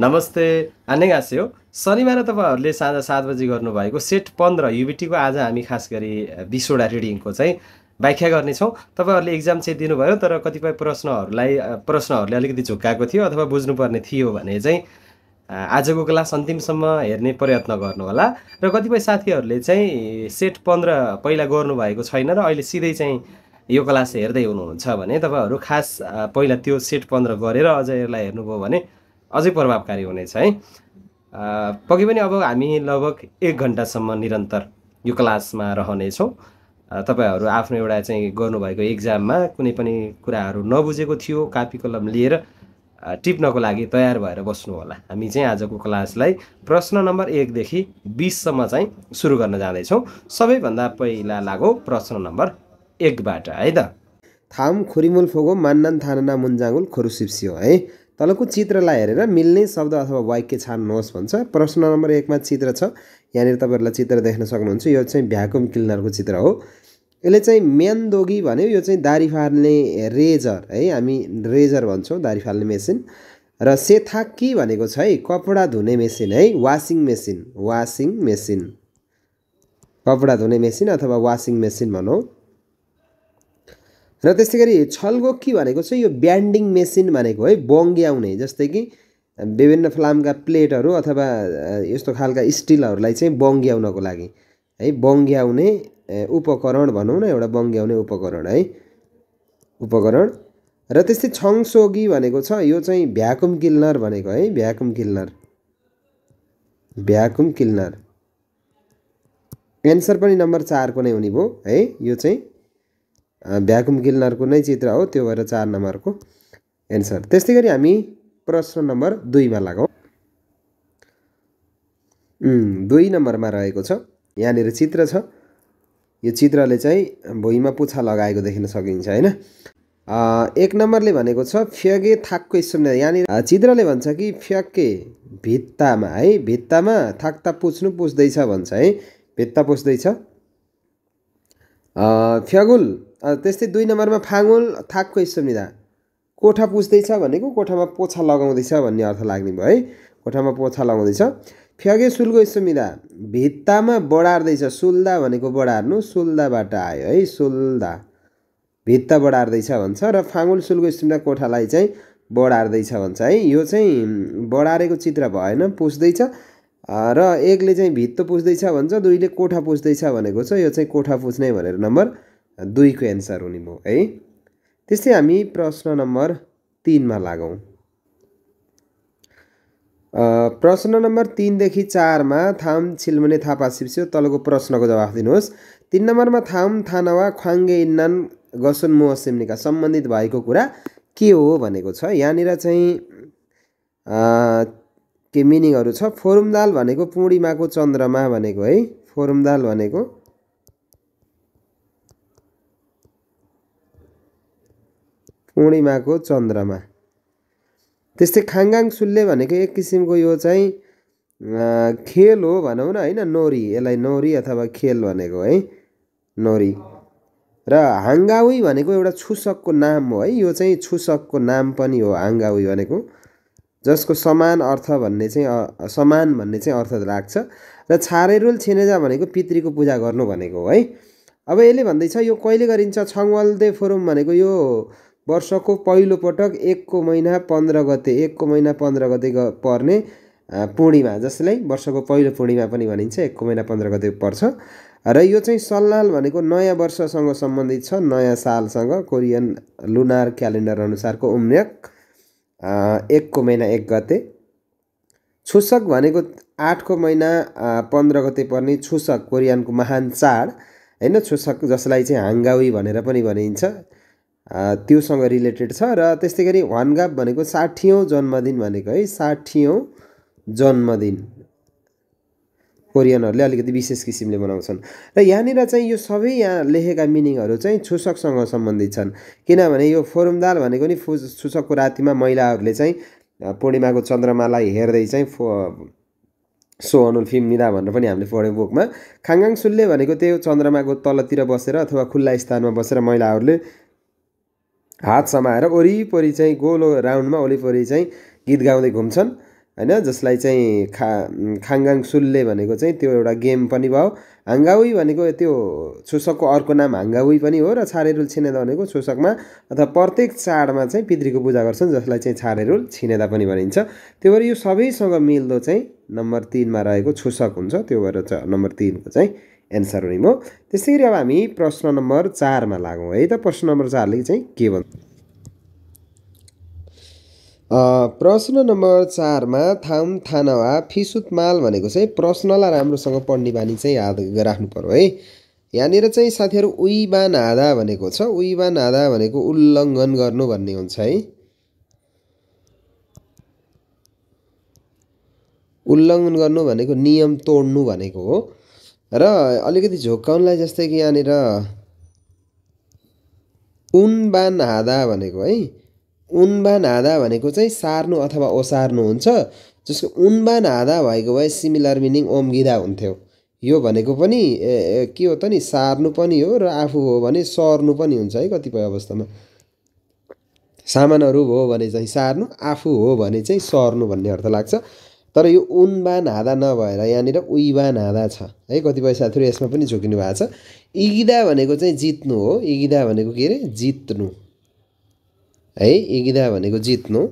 नमस्ते हो शनिबार तपाईँहरूले साँझ सात बजी गर्नुभएको सेट पन्ध्र युबिटीको आज हामी खास गरी बिसवटा रिडिङको चाहिँ व्याख्या गर्नेछौँ तपाईँहरूले इक्जाम चाहिँ दिनुभयो तर कतिपय प्रश्नहरूलाई प्रश्नहरूले अलिकति झुक्काएको थियो अथवा बुझ्नुपर्ने थियो भने चाहिँ आजको क्लास अन्तिमसम्म हेर्ने प्रयत्न गर्नुहोला र कतिपय साथीहरूले चाहिँ सेट पन्ध्र पहिला गर्नुभएको छैन र अहिले सिधै चाहिँ यो क्लास हेर्दै हुनुहुन्छ भने तपाईँहरू खास पहिला त्यो सेट पन्ध्र गरेर अझ यसलाई हेर्नुभयो भने अझै प्रभावकारी हुनेछ है पक्कै पनि अब हामी लगभग एक घन्टासम्म निरन्तर यो क्लासमा रहनेछौँ तपाईँहरू आफ्नो एउटा चाहिँ गर्नुभएको इक्जाममा कुनै पनि कुराहरू नबुझेको थियो कापी कलम लिएर टिप्नको लागि तयार भएर बस्नु होला हामी चाहिँ आजको क्लासलाई प्रश्न नम्बर एकदेखि बिससम्म चाहिँ सुरु गर्न जाँदैछौँ सबैभन्दा पहिला लागौ प्रश्न नम्बर एकबाट है त थाम खुरिमुल फोगो मान्नान थाना मुन्जाङुल खोरुसिप्सियो है तलको चित्रलाई हेरेर मिल्ने शब्द अथवा वाक्य छान्नुहोस् भन्छ प्रश्न नम्बर एकमा चित्र छ यहाँनिर तपाईँहरूलाई चित्र देख्न सक्नुहुन्छ यो चाहिँ भ्याकुम क्लिनरको चित्र हो यसले चाहिँ मेन दोगी भन्यो यो चाहिँ दारी फाल्ने रेजर है हामी रेजर भन्छौँ दारी फाल्ने मेसिन र सेथाकी भनेको छ है कपडा धुने मेसिन है वासिङ मेसिन वासिङ मेसिन कपडा धुने मेसिन अथवा वासिङ मेसिन भनौँ र त्यस्तै गरी छलगोकी भनेको चाहिँ यो ब्यान्डिङ मेसिन भनेको है बङ्ग्याउने जस्तै कि विभिन्न फ्लामका प्लेटहरू अथवा यस्तो खालका स्टिलहरूलाई चाहिँ बङ्ग्याउनको लागि है बङ्ग्याउने उपकरण भनौँ न एउटा बङ्ग्याउने उपकरण है उपकरण र त्यस्तै छङसोगी भनेको छ यो चाहिँ भ्याकुम किल्नर भनेको है vacuum cleaner vacuum cleaner answer पनि नम्बर चारको नै हुने भयो है यो चाहिँ भ्याकुम क्लिनरको नै चित्र हो त्यो भएर चार नम्बरको एन्सर त्यस्तै गरी हामी प्रश्न नम्बर दुईमा लागौँ दुई नम्बरमा रहेको छ यहाँनिर चित्र छ यो चित्रले चाहिँ भुइँमा पुछा लगाएको देख्न सकिन्छ होइन एक नम्बरले भनेको छ फ्यागे थाक्को सुन्ने यहाँनिर चित्रले भन्छ कि फ्याके भित्तामा है भित्तामा थाक्ता पुछ्नु पुछ्दैछ भन्छ है भित्ता पुछ्दैछ फ्यागुल त्यस्तै दुई नम्बरमा फाङ्गुल थाक्को सुविधा कोठा पुस्दैछ भनेको कोठामा पोछा लगाउँदैछ भन्ने अर्थ लाग्ने भयो है कोठामा पोछा लगाउँदैछ फ्यागे सुलको सुविधा भित्तामा बढार्दैछ सुल्दा भनेको बढार्नु सुल्दाबाट आयो है सुल्दा भित्ता बढार्दैछ भन्छ र फाङ्गुल सुलको सुविधा कोठालाई चाहिँ बढार्दैछ भन्छ है यो चाहिँ बढारेको चित्र भएन पुस्दैछ र एकले चाहिँ भित्तो पुस्दैछ भन्छ दुईले कोठा पुस्दैछ भनेको छ यो चाहिँ कोठा पुस्ने भनेर नम्बर दुईको एन्सर हुने भयो म है त्यस्तै हामी प्रश्न नम्बर तिनमा लागौँ प्रश्न नम्बर तिनदेखि चारमा थाम छिल्मुने थापा सिप्स्यो तलको प्रश्नको जवाफ दिनुहोस् तिन नम्बरमा थाम थानावा ख्वाङ्गे इन्नान गसुन मोह मोहसिम्निका सम्बन्धित भएको कुरा के हो भनेको छ यहाँनिर चाहिँ के मिनिङहरू छ फोरुमदाल भनेको पूर्णिमाको चन्द्रमा भनेको है फोरुमदाल भनेको पूर्णिमाको चन्द्रमा त्यस्तै खाङगाङ सुल्ले भनेको एक किसिमको यो चाहिँ खेल हो भनौँ न होइन नोरी यसलाई नोरी अथवा खेल भनेको है नोरी र हाङ्गाउी भनेको एउटा छुसकको नाम हो है यो चाहिँ छुसकको नाम पनि हो हाङ्गाउी भनेको जसको समान अर्थ भन्ने चाहिँ समान भन्ने चाहिँ अर्थ राख्छ र छारेरुल छेनेजा भनेको पितृको पूजा गर्नु भनेको हो है अब यसले भन्दैछ यो कहिले गरिन्छ छङ्वल्दे फोरम भनेको यो वर्षको पहिलो पहिलोपटक एकको महिना पन्ध्र गते एकको महिना पन्ध्र गते पर्ने पूर्णिमा जसलाई वर्षको पहिलो पूर्णिमा पनि भनिन्छ एकको महिना पन्ध्र गते पर्छ र यो चाहिँ सल्लाल भनेको नयाँ वर्षसँग सम्बन्धित छ नयाँ सालसँग कोरियन लुनार क्यालेन्डर अनुसारको उम्रक एकको महिना एक गते छुसक भनेको आठको महिना पन्ध्र गते पर्ने छुसक कोरियनको महान चाड होइन छुसक जसलाई चाहिँ हाङ्गावी भनेर पनि भनिन्छ त्योसँग रिलेटेड छ र त्यस्तै गरी वानगाप भनेको साठीौँ जन्मदिन भनेको है साठीौँ जन्मदिन कोरियनहरूले अलिकति विशेष किसिमले मनाउँछन् र यहाँनिर चाहिँ यो सबै यहाँ लेखेका मिनिङहरू चाहिँ छुसकसँग सम्बन्धित छन् किनभने यो फोरुमदाल भनेको नि फु छुसकको रातिमा महिलाहरूले चाहिँ पूर्णिमाको चन्द्रमालाई हेर्दै चाहिँ फो सो अनुल फिल्म निदा भनेर पनि हामीले पढ्यौँ बुकमा खाङगाङ सुल्ले भनेको त्यो चन्द्रमाको तलतिर बसेर अथवा खुल्ला स्थानमा बसेर महिलाहरूले हात समाएर वरिपरि चाहिँ गोलो राउन्डमा वरिपरि चाहिँ गीत गाउँदै घुम्छन् होइन जसलाई चाहिँ खा खाङगाङ सुल्ले भनेको चाहिँ त्यो एउटा गेम पनि भयो हाङ्गाउई भनेको त्यो छुसकको अर्को नाम हाङ्गाउई पनि हो र छारेरुल छिनेदा भनेको छुसकमा अथवा प्रत्येक चाडमा चाहिँ पितृको पूजा गर्छन् जसलाई चाहिँ छारेरुल छिनेदा पनि भनिन्छ त्यो भएर यो सबैसँग मिल्दो चाहिँ नम्बर तिनमा रहेको छुसक हुन्छ त्यो भएर चाहिँ नम्बर तिनको चाहिँ एन्सर हुने भयो त्यसै गरी अब हामी प्रश्न नम्बर चारमा लागौँ है त प्रश्न नम्बर चारले चाहिँ के भन्छ प्रश्न नम्बर चारमा थाम थानावा फिसुत माल भनेको चाहिँ प्रश्नलाई राम्रोसँग पढ्ने बानी चाहिँ याद राख्नु पऱ्यो है यहाँनिर चाहिँ साथीहरू उइबा नादा भनेको छ उइबा नादा भनेको उल्लङ्घन गर्नु भन्ने हुन्छ है उल्लङ्घन गर्नु भनेको नियम तोड्नु भनेको हो र अलिकति झोक्काउनलाई जस्तै कि यहाँनिर उनबान हादा भनेको है उनबान हादा भनेको चाहिँ सार्नु अथवा ओसार्नु हुन्छ जसको उनबान हादा भएको भए सिमिलर मिनिङ ओम्गिदा हुन्थ्यो यो भनेको पनि के हो त नि सार्नु पनि हो र आफू हो भने सर्नु पनि हुन्छ है कतिपय अवस्थामा सामानहरू हो भने चाहिँ सार्नु आफू हो भने चाहिँ सर्नु भन्ने अर्थ लाग्छ तर यो उनबान वा नादा नभएर यहाँनिर उइबान वा छ है कतिपय साथीहरू यसमा पनि झोकिनु भएको छ इगिदा भनेको चाहिँ जित्नु हो इगिदा भनेको के अरे जित्नु है इगिदा भनेको जित्नु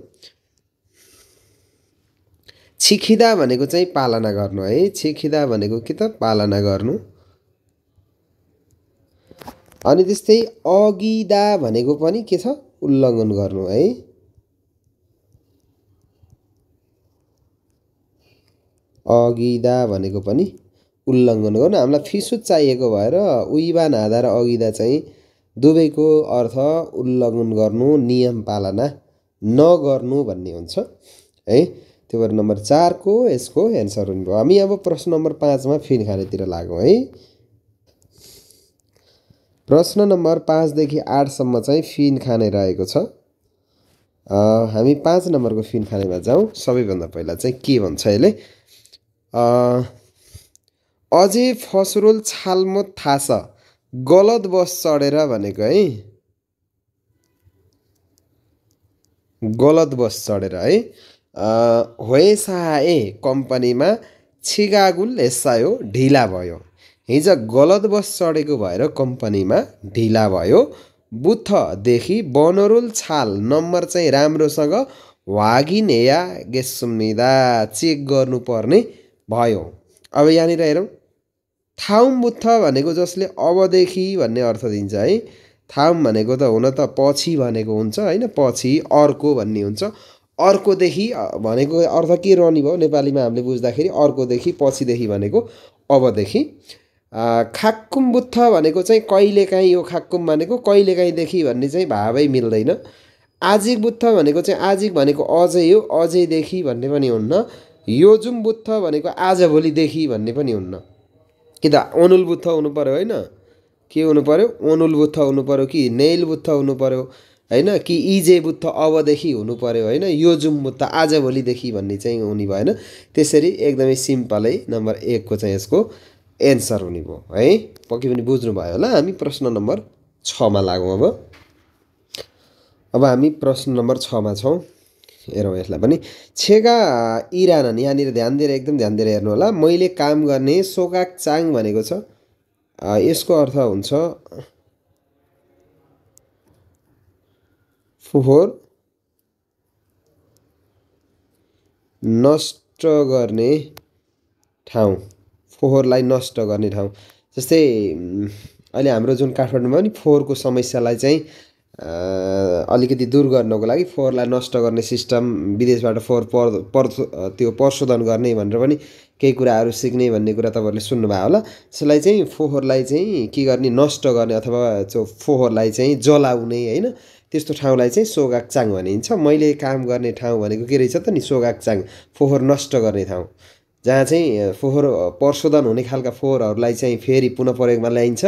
छिखिदा भनेको चाहिँ पालना गर्नु है छिखिदा भनेको के त पालना गर्नु अनि त्यस्तै अगिदा भनेको पनि के छ उल्लङ्घन गर्नु है अगिदा भनेको पनि उल्लङ्घन गर्नु हामीलाई फिसुत चाहिएको भएर उइबान हाँदा र अगिदा चाहिँ दुवैको अर्थ उल्लङ्घन गर्नु नियम पालना नगर्नु भन्ने हुन्छ है त्यो भएर नम्बर चारको यसको एन्सर हुनुभयो हामी अब प्रश्न नम्बर पाँचमा फिन खानेतिर लागौँ है प्रश्न नम्बर पाँचदेखि आठसम्म चाहिँ फिन खाने रहेको छ हामी पाँच नम्बरको फिन खानेमा जाउँ सबैभन्दा पहिला चाहिँ के भन्छ यसले अझै फसरुल थाहा छ गलत बस चढेर भनेको है गलत बस चढेर है होएसाए कम्पनीमा छिगागुल हेसायो ढिला भयो हिजो गलत बस चढेको भएर कम्पनीमा ढिला भयो बुथदेखि बनरुल छाल नम्बर चाहिँ राम्रोसँग या गेसुमिदा चेक गर्नुपर्ने भयो अब यहाँनिर हेरौँ बुद्ध भनेको जसले अबदेखि भन्ने अर्थ दिन्छ है थाम भनेको त हुन त पछि भनेको हुन्छ होइन पछि अर्को भन्ने हुन्छ अर्कोदेखि भनेको अर्थ के रहने भयो नेपालीमा हामीले बुझ्दाखेरि अर्कोदेखि पछिदेखि भनेको अबदेखि खाक्कुम बुत्थ भनेको चाहिँ कहिलेकाहीँ यो खाक्कुम भनेको कहिलेकाहीँदेखि भन्ने चाहिँ भावै मिल्दैन आजिक बुद्ध भनेको चाहिँ आजिक भनेको अझै हो अझैदेखि भन्ने पनि हुन्न यो जुम बुद्ध भनेको आजभोलिदेखि भन्ने पनि हुन्न कि त अनुल बुद्ध हुनु पऱ्यो होइन के हुनु पऱ्यो अनुल बुद्ध हुनु पऱ्यो कि नेल बुद्ध हुनु पऱ्यो होइन कि इजे बुद्ध अबदेखि हुनु पऱ्यो होइन यो जुम बुद्ध आजभोलिदेखि भन्ने चाहिँ हुने भएन त्यसरी एकदमै सिम्पलै नम्बर एकको चाहिँ यसको एन्सर हुने भयो है पक्कै पनि बुझ्नुभयो होला हामी प्रश्न नम्बर छमा लागौँ अब अब हामी प्रश्न नम्बर छमा छौँ हेरौँ यसलाई पनि छेगा इरानन यहाँनिर ध्यान दिएर एकदम ध्यान दिएर हेर्नु होला मैले काम गर्ने सोगाक चाङ भनेको छ यसको अर्थ हुन्छ फोहोर नष्ट गर्ने ठाउँ फोहोरलाई नष्ट गर्ने ठाउँ जस्तै अहिले हाम्रो जुन काठमाडौँमा पनि फोहोरको समस्यालाई चाहिँ अलिकति दूर गर्नको लागि फोहोरलाई नष्ट गर्ने सिस्टम विदेशबाट फोहोर पर पर त्यो प्रशोधन गर्ने भनेर पनि केही कुराहरू सिक्ने भन्ने कुरा तपाईँहरूले सुन्नुभयो होला त्यसलाई चाहिँ फोहोरलाई चाहिँ के गर्ने नष्ट गर्ने अथवा त्यो फोहोरलाई चाहिँ जलाउने होइन त्यस्तो ठाउँलाई चाहिँ सोगाकचाङ भनिन्छ मैले काम गर्ने ठाउँ भनेको के रहेछ त नि सोगाकचाङ फोहोर नष्ट गर्ने ठाउँ जहाँ चाहिँ फोहोर प्रशोधन हुने खालका फोहोरहरूलाई चाहिँ फेरि पुनः प्रयोगमा ल्याइन्छ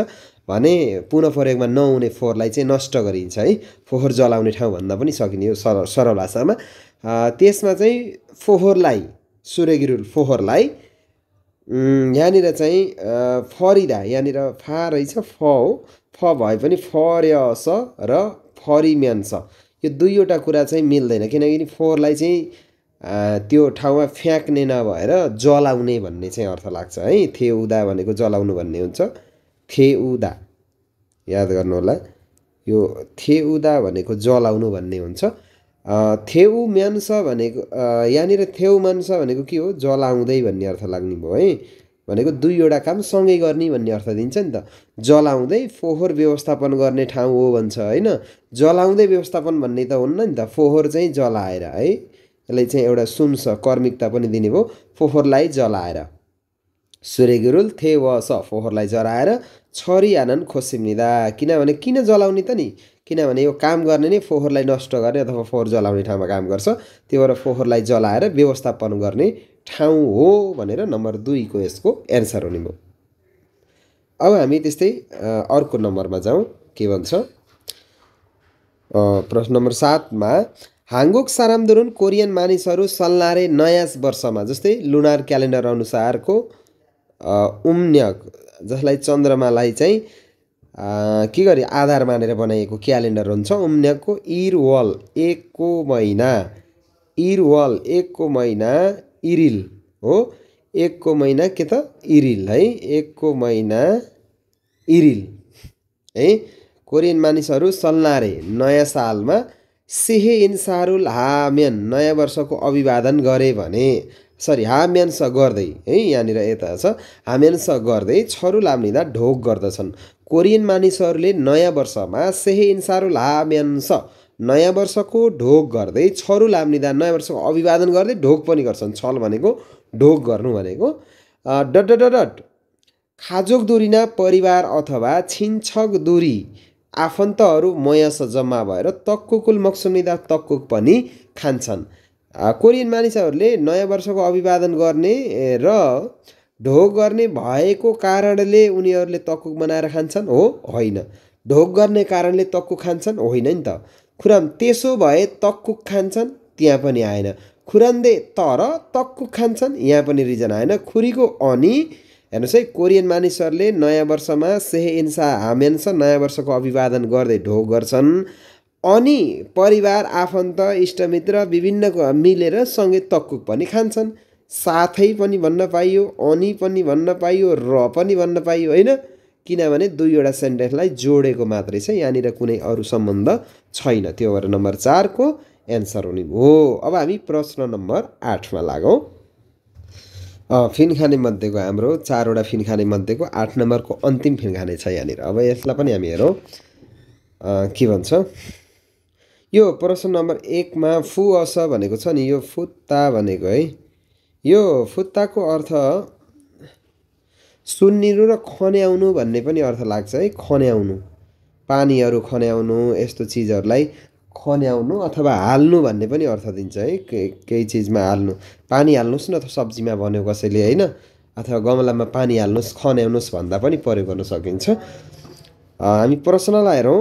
भने पुनः प्रयोगमा नहुने फोहोरलाई चाहिँ नष्ट गरिन्छ है फोहोर जलाउने ठाउँ भन्दा पनि सकिने सर सरल सरल भाषामा त्यसमा चाहिँ फोहोरलाई सूर्यगिरुल फोहोरलाई यहाँनिर चाहिँ फरिदा यहाँनिर फा रहेछ फ हो फ भए पनि फर्यस र फरिम्यान्स यो दुईवटा कुरा चाहिँ मिल्दैन किनकि फोहोरलाई चाहिँ त्यो ठाउँमा फ्याँक्ने नभएर जलाउने भन्ने चाहिँ अर्थ लाग्छ है थेउदा भनेको जलाउनु भन्ने हुन्छ थेउदा याद गर्नु होला यो थेउदा भनेको जलाउनु भन्ने हुन्छ थेउ म्यान्स भनेको यहाँनिर थेउ मान्स भनेको के हो जलाउँदै भन्ने अर्थ लाग्ने भयो है भनेको दुईवटा काम सँगै गर्ने भन्ने अर्थ दिन्छ नि त जलाउँदै फोहोर व्यवस्थापन गर्ने ठाउँ हो भन्छ होइन जलाउँदै व्यवस्थापन भन्ने त हुन्न नि त फोहोर चाहिँ जलाएर है यसलाई चाहिँ एउटा सुम्स कर्मिकता पनि दिने भयो फोहोरलाई जलाएर सूर्य गुरुल थे व स फोहोरलाई जलाएर छरी आनन् निदा किनभने किन जलाउने त नि किनभने यो काम गर्ने नै फोहोरलाई नष्ट गर्ने अथवा फोहोर जलाउने ठाउँमा काम गर्छ त्यो भएर फोहोरलाई जलाएर व्यवस्थापन गर्ने ठाउँ हो भनेर नम्बर दुईको यसको एन्सर हुने भयो अब हामी त्यस्तै अर्को नम्बरमा जाउँ के भन्छ प्रश्न नम्बर सातमा हाङ्गोक सारामदुरुन कोरियन मानिसहरू सल्लाहे नयाँ वर्षमा जस्तै लुनार क्यालेन्डर अनुसारको उम्न्यक जसलाई चन्द्रमालाई चाहिँ के गरी आधार मानेर बनाइएको क्यालेन्डर हुन्छ उम्न्यकको इरवल एकको महिना इरवल एकको महिना इरिल हो एकको महिना के त इरिल है एकको महिना इरिल है कोरियन मानिसहरू सल्लाहे नयाँ सालमा सेहे इन्सारुल हाम्यान नयाँ वर्षको अभिवादन गरे भने सरी हाम्यान्स गर्दै है यहाँनिर यता छ हाम्यान्स गर्दै छरु लाम्निँदा ढोक गर्दछन् कोरियन मानिसहरूले नयाँ वर्षमा सेहे इन्सारुल हाम्यान्स नयाँ वर्षको ढोक गर्दै छरु लाम्निँदा नयाँ वर्षको अभिवादन गर्दै ढोक पनि गर्छन् छल भनेको ढोक गर्नु भनेको डट डट खाजोक दुरीना परिवार अथवा छिन्छक दुरी आफन्तहरू मयस जम्मा भएर तक्कुकुल मक्सुमिदा तक्कुक पनि खान्छन् कोरियन मानिसहरूले नयाँ वर्षको अभिवादन गर्ने र ढोग गर्ने भएको कारणले उनीहरूले तक्कुक बनाएर खान्छन् हो होइन ढोग गर्ने कारणले तक्कु खान्छन् होइन नि त खुराम त्यसो भए तक्कुक खान्छन् त्यहाँ पनि आएन खुरान्दे तर तक्कुक खान्छन् यहाँ पनि रिजन आएन खुरीको अनि हेर्नुहोस् है कोरियन मानिसहरूले नयाँ वर्षमा सेहे इन्सा हामेन्स नयाँ वर्षको अभिवादन गर्दै ढोग गर्छन् अनि परिवार आफन्त इष्टमित्र विभिन्न मिलेर सँगै तक्कुक पनि खान्छन् साथै पनि भन्न पाइयो अनि पनि भन्न पाइयो र पनि भन्न पाइयो होइन किनभने दुईवटा सेन्टेन्सलाई जोडेको मात्रै छ यहाँनिर कुनै अरू सम्बन्ध छैन त्यो भएर नम्बर चारको एन्सर हुने हो अब हामी प्रश्न नम्बर आठमा लागौँ फिन खाने मध्येको हाम्रो चारवटा फिन खाने मध्येको आठ नम्बरको अन्तिम फिन खाने छ यहाँनिर अब यसलाई पनि हामी हेरौँ के भन्छ यो प्रश्न नम्बर एकमा फु अस भनेको छ नि यो फुत्ता भनेको है यो फुत्ताको अर्थ सुन्निनु र खन्याउनु भन्ने पनि अर्थ लाग्छ है खन्याउनु पानीहरू खन्याउनु यस्तो चिजहरूलाई खन्याउनु अथवा हाल्नु भन्ने पनि अर्थ दिन्छ है केही चिजमा हाल्नु पानी हाल्नुहोस् न सब्जीमा भन्यो कसैले होइन अथवा गमलामा पानी हाल्नुहोस् खन्याउनुहोस् भन्दा पनि प्रयोग गर्न सकिन्छ हामी प्रश्नलाई हेरौँ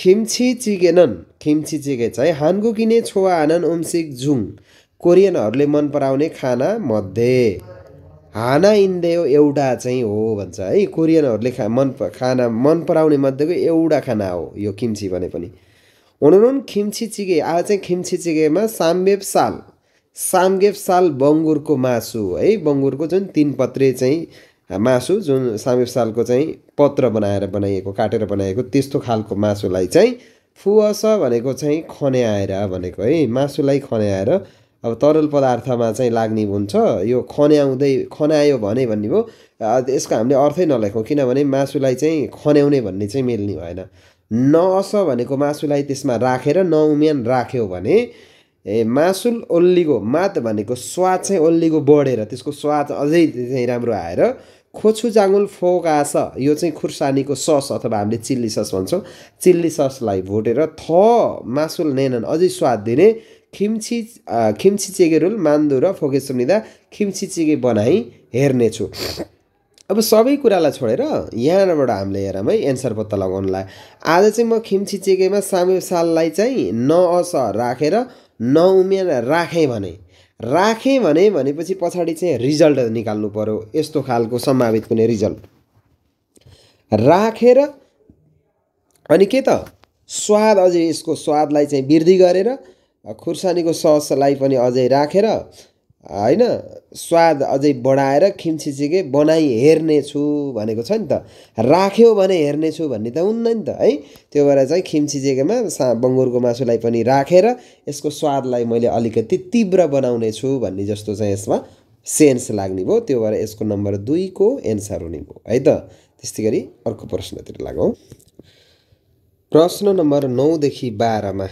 खिम्ची चिगेनन् खिम्छी चिगे चाहिँ हान्गुकिने किने छोवा आनन ओम्सिक जुङ कोरियनहरूले मन पराउने खाना मध्ये हाना इन्देयो एउटा चाहिँ हो भन्छ है कोरियनहरूले खा मन खाना मन पराउने मध्येको एउटा खाना हो यो किम्ची भने पनि 오늘은 김치찌개 आज चाहिँ साल साम्बेपसाल साल बङ्गुरको मासु है बङ्गुरको जुन तिन पत्रे चाहिँ मासु जुन सालको चाहिँ पत्र बनाएर बनाइएको काटेर बनाएको त्यस्तो खालको मासुलाई चाहिँ फुवस भनेको चाहिँ खन्याएर भनेको है मासुलाई खन्याएर अब तरल पदार्थमा चाहिँ लाग्ने हुन्छ यो खन्याउँदै खनायो भने भन्ने भयो यसको हामीले अर्थै नलेखौँ किनभने मासुलाई चाहिँ खन्याउने भन्ने चाहिँ मिल्ने भएन नअस भनेको मासुलाई त्यसमा राखेर नउम्यान राख्यो भने ए मासुल ओल्लीको मात भनेको स्वाद चाहिँ ओल्लीको बढेर त्यसको स्वाद अझै चाहिँ राम्रो आएर खोछु जाँगुल फोकास यो चाहिँ खुर्सानीको सस अथवा हामीले चिल्ली सस भन्छौँ चिल्ली ससलाई भुटेर थ मासुल नेनन अझै स्वाद दिने खिम्ची खिम्ची चेके रुल मान्दो र फोकेसुनिँदा खिम्ची चेके बनाई हेर्नेछु अब सबै कुरालाई छोडेर यहाँबाट हामीले हेरौँ है एन्सर पत्ता लगाउनलाई आज चाहिँ म खिमछिचेकेमा सामु साललाई चाहिँ न अस राखेर नउमेर राखेँ भने राखेँ भने भनेपछि पछाडि चाहिँ रिजल्ट निकाल्नु पऱ्यो यस्तो खालको सम्भावित कुनै रिजल्ट राखेर अनि के त स्वाद अझै यसको स्वादलाई चाहिँ वृद्धि गरेर खुर्सानीको ससलाई पनि अझै राखेर होइन स्वाद अझै बढाएर खिमछिचिकै बनाई हेर्नेछु भनेको छ नि त राख्यो भने हेर्नेछु भन्ने त हुन्न नि त है त्यो भएर चाहिँ खिमछिचेकोमा सा बङ्गुरको मासुलाई पनि राखेर यसको स्वादलाई मैले अलिकति तीव्र बनाउने छु भन्ने जस्तो चाहिँ यसमा सेन्स लाग्ने भयो त्यो भएर यसको नम्बर दुईको एन्सर हुने भयो है त त्यस्तै गरी अर्को प्रश्नतिर लागौँ प्रश्न नम्बर नौदेखि बाह्रमा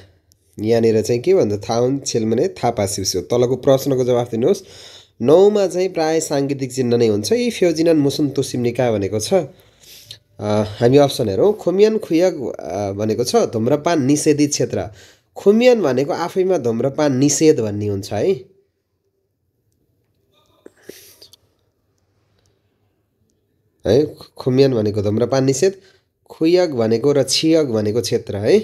यहाँनिर चाहिँ के भन्दा थाउन छेलमने थापा सिउस्यो तलको प्रश्नको जवाफ दिनुहोस् नौमा चाहिँ प्रायः साङ्गीतिक चिन्ह नै हुन्छ यी फ्योजिनान मुसुन तोसिम्निका भनेको छ हामी अप्सन हेरौँ खुमियान खुयक भनेको छ धुम्रपान निषेधित क्षेत्र खुमियान भनेको आफैमा धुम्रपान निषेध भन्ने हुन्छ है है खुमियान भनेको धुम्रपान निषेध खुयक भनेको र छियक भनेको क्षेत्र है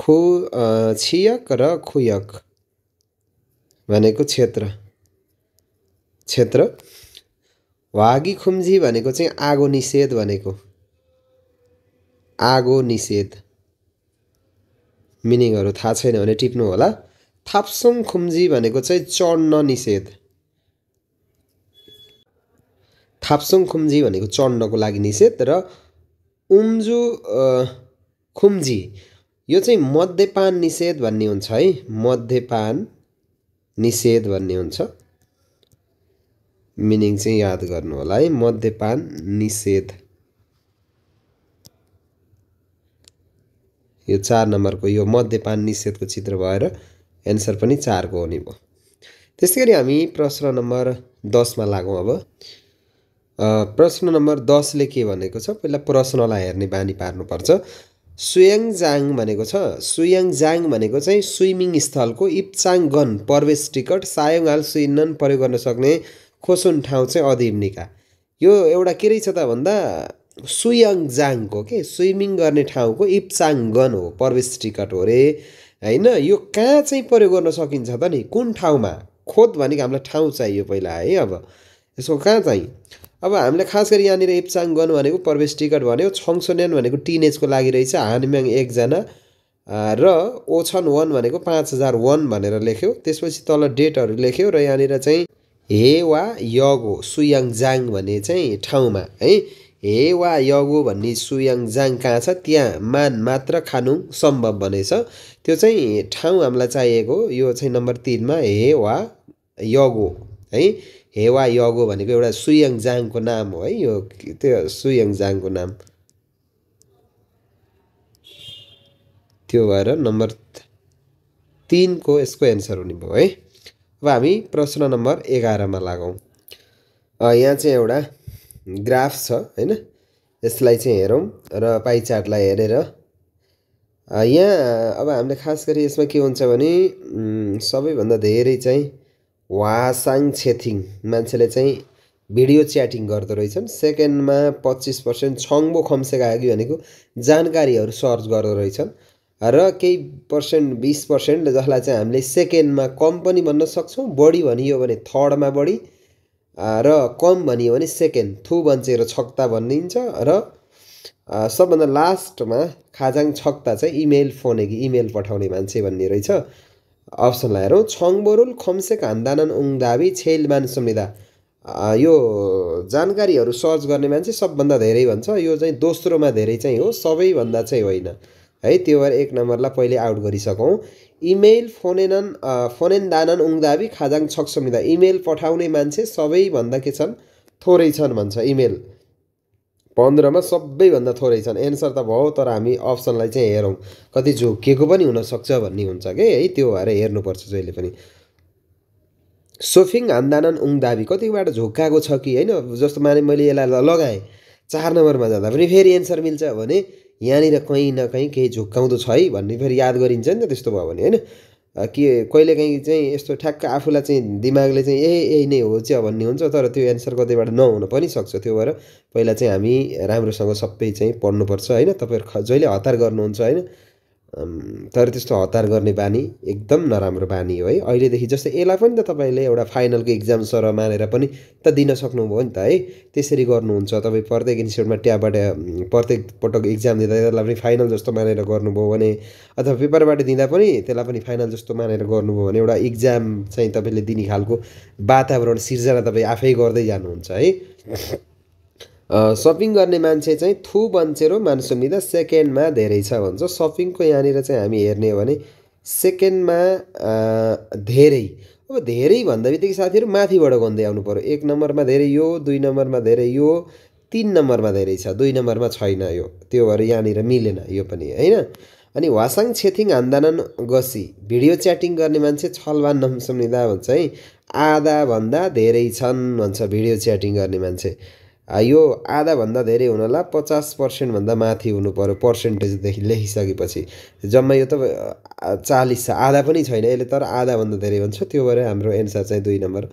खु छियक र खुयक भनेको क्षेत्र क्षेत्र वागी खुम्जी भनेको चाहिँ आगो निषेध भनेको आगो निषेध मिनिङहरू थाहा छैन भने टिप्नु होला थाप्सोङ खुम्जी भनेको चाहिँ चढ्न निषेध थाप्सोङ खुम्जी भनेको चढ्नको लागि निषेध र उम्जु खुम्जी यो चाहिँ मध्यपान निषेध भन्ने हुन्छ है मध्यपान निषेध भन्ने हुन्छ मिनिङ चाहिँ याद गर्नु होला है मध्यपान निषेध यो चार नम्बरको यो मध्यपान निषेधको चित्र भएर एन्सर पनि चारको हुने भयो त्यस्तै गरी हामी प्रश्न नम्बर दसमा लागौँ अब प्रश्न नम्बर दसले के भनेको छ पहिला प्रश्नलाई हेर्ने बानी पार्नुपर्छ सुयाङजाङ भनेको छ सुयाङजाङ भनेको चाहिँ स्विमिङ स्थलको इप्चाङगन प्रवेश टिकट सायोङाल सुइन्नन प्रयोग गर्न सक्ने खोसुन ठाउँ चाहिँ अधिम्निका यो एउटा के रहेछ त भन्दा सुयाङजाङको के स्विमिङ गर्ने ठाउँको इप्चाङगन हो प्रवेश टिकट हो रे होइन यो कहाँ चाहिँ प्रयोग गर्न सकिन्छ त नि कुन ठाउँमा खोद भनेको हामीलाई ठाउँ चाहियो पहिला है अब यसको कहाँ चाहिँ अब हामीले खास गरी यहाँनिर गर्नु भनेको प्रवेश टिकट भन्यो छङसोन्यान भनेको टिनेजको लागि रहेछ हानम्याङ एकजना र ओछन वान भनेको पाँच हजार वान भनेर लेख्यो त्यसपछि तल डेटहरू लेख्यो र यहाँनिर चाहिँ हे वा यगो जाङ भन्ने चाहिँ ठाउँमा है हे वा यगो भन्ने जाङ कहाँ छ त्यहाँ मान मात्र खानु सम्भव भनेछ त्यो चाहिँ ठाउँ हामीलाई चाहिएको यो चाहिँ नम्बर तिनमा हे वा यगो है हेवा यगो भनेको एउटा सुयङजाङको नाम हो है यो त्यो सुयङजाङको नाम त्यो भएर नम्बर तिनको यसको एन्सर हुने भयो है अब हामी प्रश्न नम्बर एघारमा लागौँ यहाँ चाहिँ एउटा ग्राफ छ होइन यसलाई चाहिँ हेरौँ र पाइचार्टलाई हेरेर यहाँ अब हामीले खास गरी यसमा के हुन्छ भने सबैभन्दा धेरै चाहिँ वासाङ छेथिङ मान्छेले चाहिँ भिडियो च्याटिङ गर्दो रहेछन् सेकेन्डमा पच्चिस पर्सेन्ट छङ्बो खम्सेका कि भनेको जानकारीहरू सर्च गर्दो रहेछन् र केही पर्सेन्ट बिस पर्सेन्ट जसलाई चाहिँ हामीले सेकेन्डमा कम पनि भन्न सक्छौँ बढी भनियो भने थर्डमा बढी र कम भनियो भने सेकेन्ड थु बन्चेर छक्ता भनिन्छ र सबभन्दा लास्टमा खाजाङ छक्ता चाहिँ इमेल फोनेकी इमेल पठाउने मान्छे भन्ने रहेछ अप्सनलाई हेरौँ छङ बरुल खम्सेक हान्दानन उङदाबी छेलमान सम्लिदा यो जानकारीहरू सर्च गर्ने मान्छे सबभन्दा धेरै भन्छ यो चाहिँ दोस्रोमा धेरै चाहिँ हो सबैभन्दा चाहिँ होइन है त्यो भएर एक नम्बरलाई पहिले आउट गरिसकौँ इमेल फोनेनन दानन उङदाबी खाजाङ छक सम्लिदा इमेल पठाउने मान्छे सबैभन्दा के छन् थोरै छन् भन्छ इमेल पन्ध्रमा सबैभन्दा थोरै छन् एन्सर त भयो तर हामी अप्सनलाई चाहिँ हेरौँ कति झोकिएको पनि हुनसक्छ भन्ने हुन्छ कि है त्यो भएर हेर्नुपर्छ जहिले पनि सोफिङ हान्दानन उङदाबी कतिबाट झोक्काएको छ कि होइन जस्तो माने मैले यसलाई लगाएँ चार नम्बरमा जाँदा पनि फेरि एन्सर मिल्छ भने यहाँनिर कहीँ न कहीँ केही झुक्काउँदो छ है भन्ने फेरि याद गरिन्छ नि त त्यस्तो भयो भने होइन के कहिलेकाहीँ चाहिँ यस्तो ठ्याक्क आफूलाई चाहिँ दिमागले चाहिँ ए यही नै हो चाहिँ भन्ने हुन्छ तर त्यो एन्सर कतैबाट नहुन पनि सक्छ त्यो भएर पहिला चाहिँ हामी राम्रोसँग सबै चाहिँ पढ्नुपर्छ होइन तपाईँहरू जहिले हतार गर्नुहुन्छ होइन तर त्यस्तो हतार गर्ने बानी एकदम नराम्रो बानी हो है अहिलेदेखि जस्तै यसलाई पनि त तपाईँले एउटा फाइनलको इक्जाम सर मानेर पनि त दिन सक्नुभयो नि त है त्यसरी गर्नुहुन्छ तपाईँ प्रत्येक इन्स्टिट्युटमा त्यहाँबाट प्रत्येक पटक इक्जाम दिँदा त्यसलाई पनि फाइनल जस्तो मानेर गर्नुभयो भने अथवा पेपरबाट दिँदा पनि त्यसलाई पनि फाइनल जस्तो मानेर गर्नुभयो भने एउटा इक्जाम चाहिँ तपाईँले दिने खालको वातावरण सिर्जना तपाईँ आफै गर्दै जानुहुन्छ है सपिङ गर्ने मान्छे चाहिँ थु बन्चेरो मानसुमिदा सेकेन्डमा धेरै छ भन्छ सपिङको यहाँनिर चाहिँ हामी हेर्ने हो भने सेकेन्डमा धेरै अब धेरै भन्दा बित्तिकै साथीहरू माथिबाट गन्दै आउनु पऱ्यो एक नम्बरमा धेरै यो दुई नम्बरमा धेरै यो तिन नम्बरमा धेरै छ दुई नम्बरमा छैन यो त्यो भएर यहाँनिर मिलेन यो पनि होइन अनि वासाङ छेथिङ हान्दानन गसी भिडियो च्याटिङ गर्ने मान्छे छलवान नम्सुमिदा भन्छ है आधाभन्दा धेरै छन् भन्छ भिडियो च्याटिङ गर्ने मान्छे यो आधाभन्दा धेरै हुनु होला पचास पर्सेन्टभन्दा माथि हुनु पऱ्यो पर्सेन्टेजदेखि लेखिसकेपछि जम्मा यो त चालिस छ आधा पनि छैन यसले तर आधाभन्दा धेरै भन्छ त्यो भएर हाम्रो एन्सर चाहिँ दुई नम्बर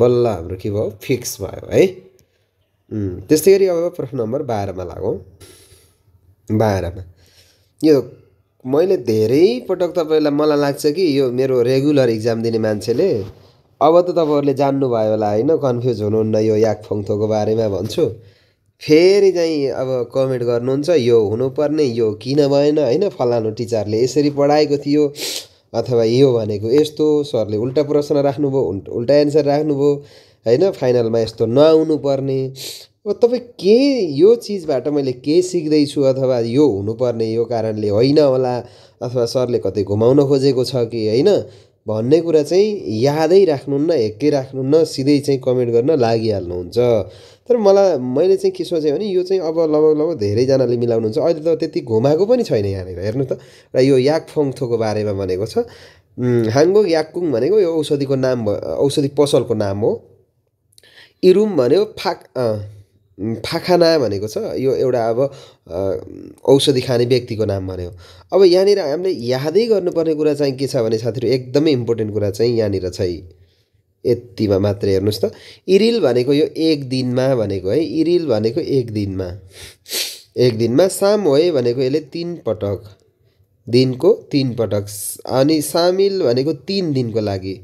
बल्ल हाम्रो के भयो फिक्स भयो है त्यस्तै गरी अब प्रश्न नम्बर बाह्रमा लागौँ बाह्रमा यो मैले धेरै पटक तपाईँलाई मलाई लाग्छ कि यो मेरो रेगुलर इक्जाम दिने मान्छेले अब त तपाईँहरूले जान्नुभयो होला होइन कन्फ्युज हुनुहुन्न यो याक फोङथोको बारेमा भन्छु फेरि चाहिँ अब कमेन्ट गर्नुहुन्छ यो हुनुपर्ने यो किन भएन होइन फलानु टिचरले यसरी पढाएको थियो अथवा यो भनेको यस्तो सरले उल्टा प्रश्न राख्नुभयो उल्टा एन्सर राख्नुभयो होइन फाइनलमा यस्तो नआउनु पर्ने अब तपाईँ के यो चिजबाट मैले के सिक्दैछु अथवा यो हुनुपर्ने यो कारणले होइन होला अथवा सरले कतै घुमाउन खोजेको छ कि होइन भन्ने कुरा चाहिँ यादै राख्नुहुन्न हेक्कै राख्नुहुन्न सिधै चाहिँ कमेन्ट गर्न लागिहाल्नुहुन्छ तर मलाई मैले चाहिँ के सोचेँ भने यो चाहिँ अब लगभग लगभग धेरैजनाले मिलाउनुहुन्छ अहिले त त्यति घुमाएको पनि छैन यहाँनिर हेर्नु त र यो याकफोङथोको बारेमा भनेको छ हाङ्गोङ याकुङ भनेको यो औषधिको नाम औषधि पसलको नाम हो इरुम भन्यो फाक फाखाना भनेको छ यो एउटा अब औषधि खाने व्यक्तिको नाम भन्यो अब यहाँनिर हामीले यादै गर्नुपर्ने कुरा चाहिँ के छ भने साथीहरू एकदमै इम्पोर्टेन्ट कुरा चाहिँ यहाँनिर छ यतिमा मात्र हेर्नुहोस् त इरिल भनेको यो एक दिनमा भनेको है इरिल भनेको एक दिनमा एक दिनमा साम होए भनेको यसले तिन पटक दिनको तिन पटक अनि सामिल भनेको तिन दिनको लागि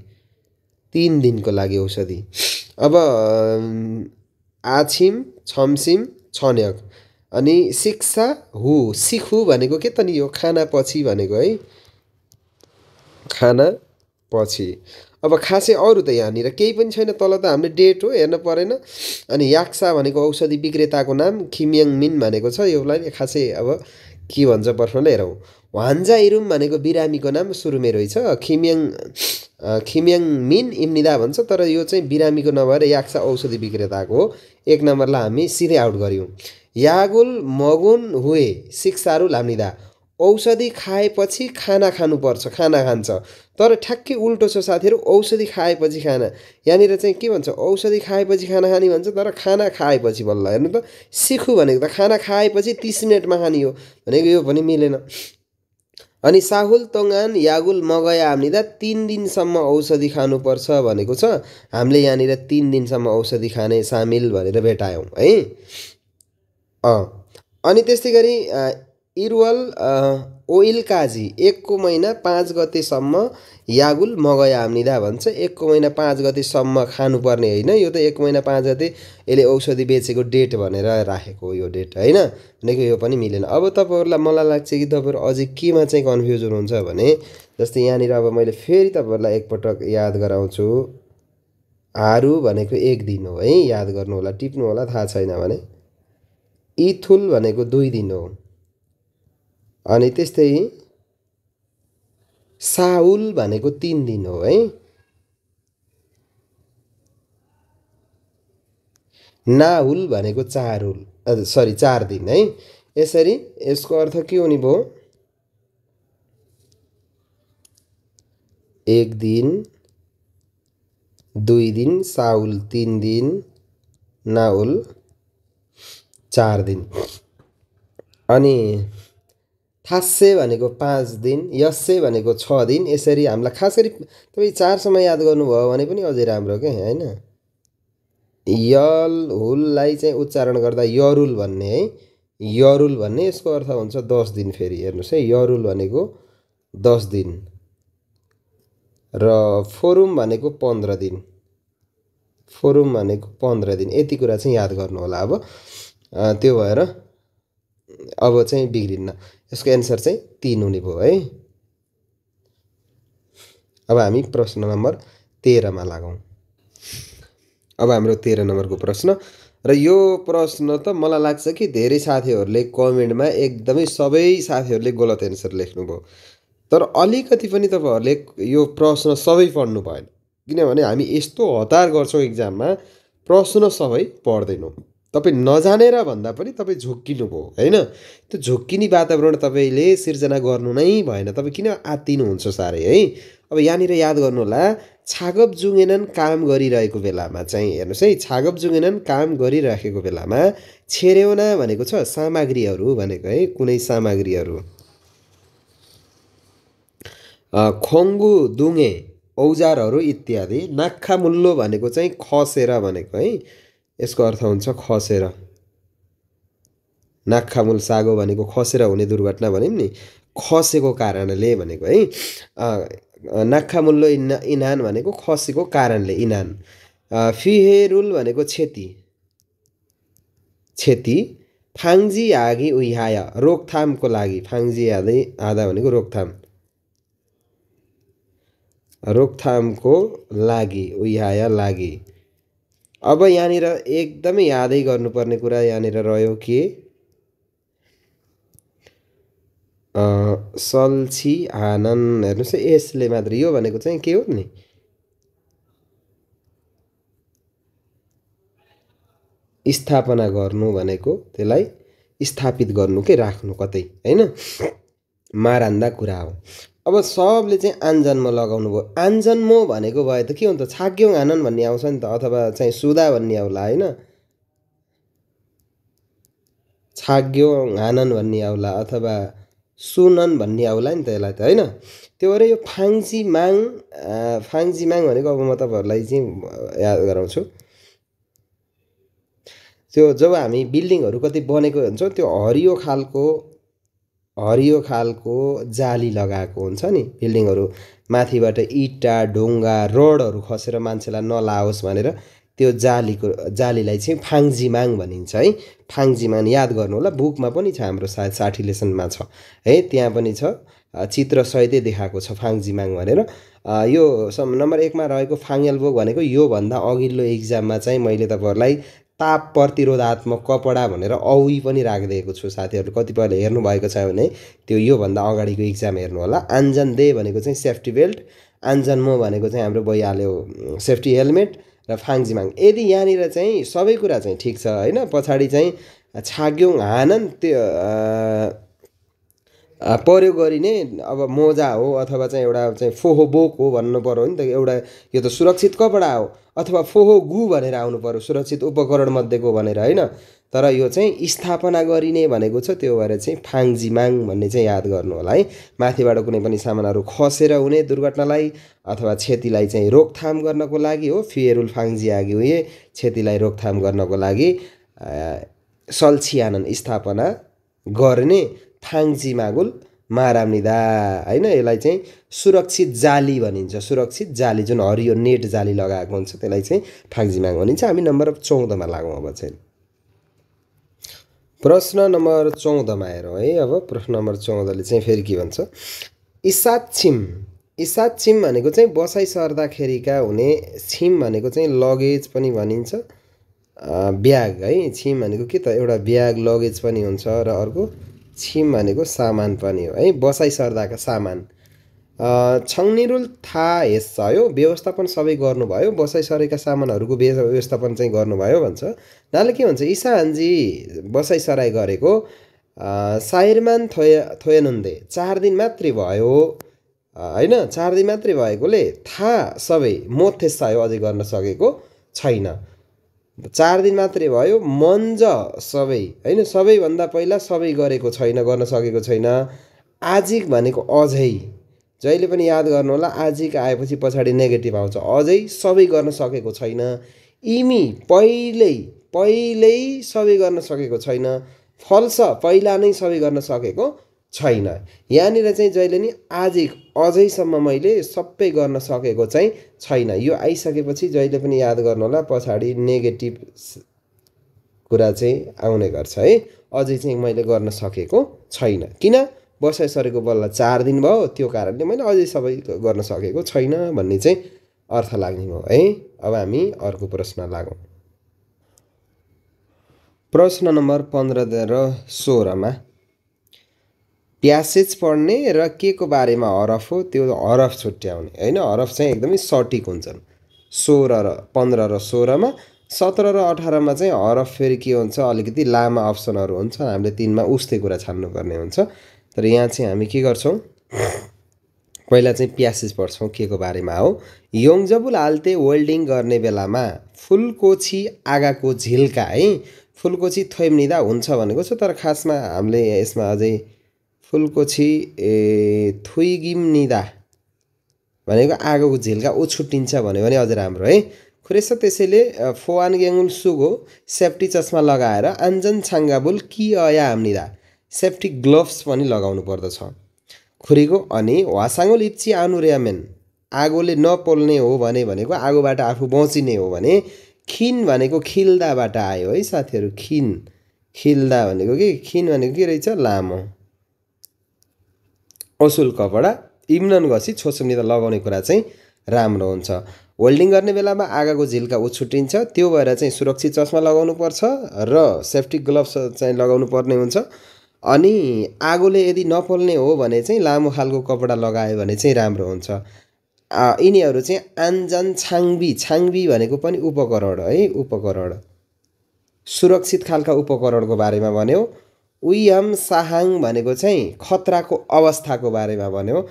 तिन दिनको लागि औषधि अब आछिम छमसिम छन्यक अनि शिक्षा हु सिखु भनेको के त नि यो खानापछि भनेको है खाना पछि अब खासै अरू त यहाँनिर केही पनि छैन तल त हामीले डेट हो हेर्न परेन अनि याक्सा भनेको औषधि विक्रेताको नाम खिम्याङ मिन भनेको छ योलाई खासै अब के भन्छ प्रश्नले हेरौँ इरुम भनेको बिरामीको नाम सुरुमै रहेछ खिम्याङ खिम्याङ मिन इम्निदा भन्छ तर यो चाहिँ बिरामीको नभएर याक्सा औषधि विक्रेताको हो एक नम्बरलाई हामी सिधै आउट गऱ्यौँ यागुल मगुन हुए सिक्सारु लाम्निदा औषधि खाएपछि खाना खानुपर्छ खाना खान्छ तर ठ्याक्कै उल्टो छ साथीहरू औषधि खाएपछि खाना यहाँनिर चाहिँ के भन्छ औषधि खाएपछि खाना खाने भन्छ तर खाना खाएपछि बल्ल हेर्नु त सिखु भनेको त खाना खाएपछि तिस मिनटमा खाने हो भनेको यो पनि मिलेन अनि साहुल तङ्गान यागुल मगया हामीलाई तिन दिनसम्म औषधि खानुपर्छ भनेको छ हामीले यहाँनिर तिन दिनसम्म औषधि खाने सामेल भनेर भेटायौँ है अँ अनि त्यस्तै गरी इरुवल ओइल काजी एकको महिना पाँच गतेसम्म यागुल मगया हामीदा भन्छ एकको महिना पाँच गतिसम्म खानुपर्ने होइन यो त एक महिना पाँच गते यसले औषधि बेचेको डेट भनेर राखेको यो डेट होइन भनेको यो पनि मिलेन अब तपाईँहरूलाई मलाई लाग्छ कि तपाईँहरू अझै केमा चाहिँ कन्फ्युज हुनुहुन्छ भने जस्तै यहाँनिर अब मैले फेरि तपाईँहरूलाई एकपटक याद गराउँछु हारु भनेको एक दिन हो है याद गर्नु होला टिप्नु होला थाहा छैन भने इथुल भनेको दुई दिन हो अनि त्यस्तै साउल भनेको तिन दिन हो है नाहुल भनेको चार उल सरी चार दिन है यसरी यसको अर्थ के हुने भयो एक दिन दुई दिन साउल तिन दिन नाहुल चार दिन अनि थास्से भनेको पाँच दिन यस्से भनेको छ दिन यसरी हामीलाई खास गरी तपाईँ चारसम्म याद गर्नुभयो भने पनि अझै राम्रो के होइन यल हुललाई चाहिँ उच्चारण गर्दा यरुल भन्ने है यरुल भन्ने यसको अर्थ हुन्छ दस दिन फेरि हेर्नुहोस् है यरुल भनेको दस दिन र फोरुम भनेको पन्ध्र दिन फोरुम भनेको पन्ध्र दिन यति कुरा चाहिँ याद गर्नु होला अब त्यो भएर अब चाहिँ बिग्रिन्न यसको एन्सर चाहिँ तिन हुने भयो है अब हामी प्रश्न नम्बर तेह्रमा लागौँ अब हाम्रो तेह्र नम्बरको प्रश्न र यो प्रश्न त मलाई लाग्छ कि धेरै साथीहरूले कमेन्टमा एकदमै सबै साथीहरूले गलत एन्सर लेख्नुभयो तर अलिकति पनि तपाईँहरूले यो प्रश्न सबै पढ्नु भएन किनभने हामी यस्तो हतार गर्छौँ इक्जाममा प्रश्न सबै पढ्दैनौँ तपाईँ नजानेर भन्दा पनि तपाईँ भयो होइन त्यो झोक्किने वातावरण तपाईँले सिर्जना गर्नु नै भएन तपाईँ किन आत्तिनुहुन्छ साह्रै है अब यहाँनिर याद गर्नु होला छागप जुङ्गेनन् काम गरिरहेको बेलामा चाहिँ हेर्नुहोस् है छागप जुङ्गेनन् काम गरिराखेको बेलामा छेरेउना भनेको छ सामग्रीहरू भनेको है कुनै सामग्रीहरू खोङ्गु दुङे औजारहरू इत्यादि नाक्खा मुल्लो भनेको चाहिँ खसेर भनेको है यसको अर्थ हुन्छ खसेर नाखामुल सागो भनेको खसेर हुने दुर्घटना भन्यौँ नि खसेको कारणले भनेको है नाकखामुल्लो इना इनान भनेको खसेको कारणले इनान फिहेरुल भनेको क्षति क्षति फाङ्जी आगी उहाय रोकथामको लागि फाङ्जी आदै आधा भनेको रोकथाम रोकथामको लागि उह्याया लागि अब यहाँनिर एकदमै यादै गर्नुपर्ने कुरा यहाँनिर रह्यो के सल्छी आनन्द हेर्नुहोस् है यसले मात्र यो भनेको चाहिँ के हो नि स्थापना गर्नु भनेको त्यसलाई स्थापित गर्नु के राख्नु कतै होइन मारान्दा कुरा हो अब सबले चाहिँ आन लगाउनु भयो आन भनेको भए त के हुन्छ छाक्यौँ आनन भन्ने आउँछ नि त अथवा चाहिँ सुधा भन्ने आउला होइन छाग्यो आनन्द भन्ने आउला अथवा सुनन भन्ने आउला नि त यसलाई त होइन त्यो भएर यो फाङ्सी माङ फाङ्सी माङ भनेको अब म तपाईँहरूलाई चाहिँ याद गराउँछु त्यो जब हामी बिल्डिङहरू कति बनेको हुन्छौँ त्यो हरियो खालको हरियो खालको जाली लगाएको हुन्छ नि बिल्डिङहरू माथिबाट इँटा ढुङ्गा रडहरू खसेर मान्छेलाई नलाओस् भनेर त्यो जालीको जालीलाई चाहिँ फाङ्जिमाङ भनिन्छ है फाङ्जिमाङ याद गर्नु होला बुकमा पनि छ हाम्रो सा साठी लेसनमा छ है त्यहाँ पनि छ चित्रसहितै देखाएको छ फाङ्जिमाङ भनेर यो नम्बर एकमा रहेको बोक भनेको योभन्दा अघिल्लो इक्जाममा चाहिँ मैले तपाईँहरूलाई ताप प्रतिरोधात्मक कपडा भनेर औई पनि राखिदिएको छु साथीहरूले कतिपयले हेर्नुभएको छ भने त्यो योभन्दा अगाडिको इक्जाम हेर्नु होला आन्जन दे भनेको चाहिँ सेफ्टी बेल्ट आन्जन मो भनेको चाहिँ हाम्रो भइहाल्यो सेफ्टी हेलमेट र फाङ्जिमाङ यदि यहाँनिर चाहिँ सबै कुरा चाहिँ ठिक छ होइन पछाडि चाहिँ छाग्योङ हानन त्यो प्रयोग गरिने अब मोजा हो अथवा चाहिँ एउटा चाहिँ फोहो बोक हो भन्नु पऱ्यो नि त एउटा यो त सुरक्षित कपडा हो अथवा फोहो गु भनेर आउनु पऱ्यो सुरक्षित उपकरणमध्येको भनेर होइन तर यो चाहिँ स्थापना गरिने भनेको छ त्यो भएर चाहिँ फाङ्जी माङ भन्ने चाहिँ याद गर्नु होला है माथिबाट कुनै पनि सामानहरू खसेर हुने दुर्घटनालाई अथवा क्षतिलाई चाहिँ रोकथाम गर्नको लागि हो फिएरुल फाङ्जी आगे उयो क्षतिलाई रोकथाम गर्नको लागि सल्छियानन स्थापना गर्ने थाङ्जी मागुल माराम निदा होइन यसलाई चाहिँ सुरक्षित जाली भनिन्छ सुरक्षित जाली जुन हरियो नेट जाली लगाएको हुन्छ त्यसलाई चाहिँ माग भनिन्छ हामी नम्बर चौधमा लागौँ अब चाहिँ प्रश्न नम्बर चौधमा हेरौँ है अब प्रश्न नम्बर चौधले चाहिँ फेरि के भन्छ इसाद छिम इसाद छिम भनेको चाहिँ बसाइ सर्दाखेरिका हुने छिम भनेको चाहिँ लगेज पनि भनिन्छ ब्याग है छिम भनेको के त एउटा ब्याग लगेज पनि हुन्छ र अर्को छिम भनेको सामान पनि हो है बसाइ सर्दाका सामान छङनिरुल थाहा हेस्छयो व्यवस्थापन सबै गर्नुभयो बसाइ सरेका सामानहरूको व्यवस्थापन चाहिँ गर्नुभयो भन्छ नाले के भन्छ हान्जी बसाइ सराई गरेको सायरमान थोय थोयनन्दे चार दिन मात्रै भयो होइन चार दिन मात्रै भएकोले थाहा सबै म अझै गर्न सकेको छैन चार दिन मात्रै भयो मन्ज सबै होइन सबैभन्दा पहिला सबै गरेको छैन गर्न सकेको छैन आजिक भनेको अझै जहिले पनि याद गर्नु होला आजिक आएपछि पछाडि नेगेटिभ आउँछ अझै सबै गर्न सकेको छैन इमी पहिल्यै पहिल्यै सबै गर्न सकेको छैन फल्स पहिला नै सबै गर्न सकेको छैन यहाँनिर चाहिँ जहिले नि आजिक अझैसम्म मैले सबै गर्न सकेको चाहिँ छैन यो आइसकेपछि जहिले पनि याद होला पछाडि नेगेटिभ कुरा चाहिँ आउने गर्छ है अझै चाहिँ मैले गर्न सकेको छैन किन बसाइ सरेको बल्ल चार दिन भयो त्यो कारणले मैले अझै सबै गर्न सकेको छैन भन्ने चाहिँ अर्थ लाग्ने हो है अब हामी अर्को प्रश्न लागौँ प्रश्न नम्बर पन्ध्र र सोह्रमा प्यासेज पढ्ने र के को बारेमा हरफ हो त्यो हरफ छुट्याउने होइन हरफ चाहिँ एकदमै सटिक हुन्छन् सोह्र र पन्ध्र र सोह्रमा सत्र र अठारमा चाहिँ हरफ फेरि के हुन्छ अलिकति लामा अप्सनहरू हुन्छ हामीले तिनमा उस्तै कुरा छान्नुपर्ने हुन्छ तर यहाँ चाहिँ हामी के गर्छौँ पहिला चाहिँ प्यासेज पढ्छौँ के को बारेमा हो योङजबुल हाल्ते वेल्डिङ गर्ने बेलामा फुलकोछी आगाको झिल्का है फुलकोछी थैमिँदा हुन्छ भनेको छ तर खासमा हामीले यसमा अझै फुलकोशी ए थुइगिम निदा भनेको आगोको झिल्का ओछुट्टिन्छ भन्यो भने अझ राम्रो है खुरेस त्यसैले फोवान ग्याङ्गुल सुगो सेफ्टी चस्मा लगाएर आन्जन छाङ्गाबुल कि अया निदा सेफ्टी ग्लोभ्स पनि लगाउनु पर्दछ खुरीको अनि वासाङ्गो लिप्ची आनु आगोले नपोल्ने हो भने भनेको आगोबाट आफू बचिने हो भने खिन भनेको खिल्दाबाट आयो है साथीहरू खिन खिल्दा भनेको कि खिन भनेको के रहेछ लामो असुल कपडा इम्नन घसी छोर्सुम्निँदा लगाउने कुरा चाहिँ राम्रो हुन्छ होल्डिङ गर्ने बेलामा आगाको झिल्का उछुटिन्छ त्यो भएर चाहिँ सुरक्षित चस्मा लगाउनुपर्छ र सेफ्टी ग्लोभ्स चाहिँ लगाउनु पर्ने हुन्छ अनि आगोले यदि नपोल्ने हो भने चाहिँ लामो खालको कपडा लगायो भने चाहिँ राम्रो हुन्छ यिनीहरू चाहिँ आन्जान छाङ्बी छाङ्बी भनेको पनि उपकरण है उपकरण सुरक्षित खालका उपकरणको बारेमा भन्यो उयम साहाङ भनेको चाहिँ खतराको अवस्थाको बारेमा भन्यो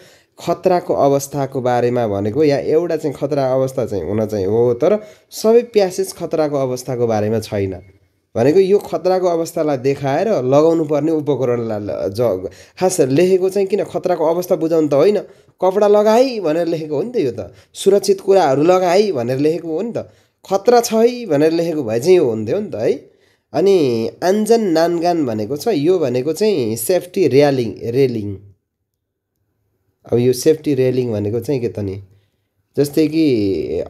खतराको अवस्थाको बारेमा भनेको या एउटा चाहिँ खतरा अवस्था चाहिँ हुन चाहिँ हो तर सबै प्यासेज खतराको अवस्थाको बारेमा छैन भनेको यो खतराको अवस्थालाई देखाएर लगाउनु पर्ने उपकरणलाई ज खास लेखेको चाहिँ किन खतराको अवस्था बुझाउनु त होइन कपडा लगाई भनेर लेखेको हो नि त यो त सुरक्षित कुराहरू लगाई भनेर लेखेको हो नि त खतरा छ है भनेर लेखेको भए चाहिँ यो हुन्थ्यो नि त है अनि आन्जन नानगान भनेको छ यो भनेको चाहिँ सेफ्टी रेलिङ रेलिङ अब यो सेफ्टी रेलिङ भनेको चाहिँ के त नि जस्तै कि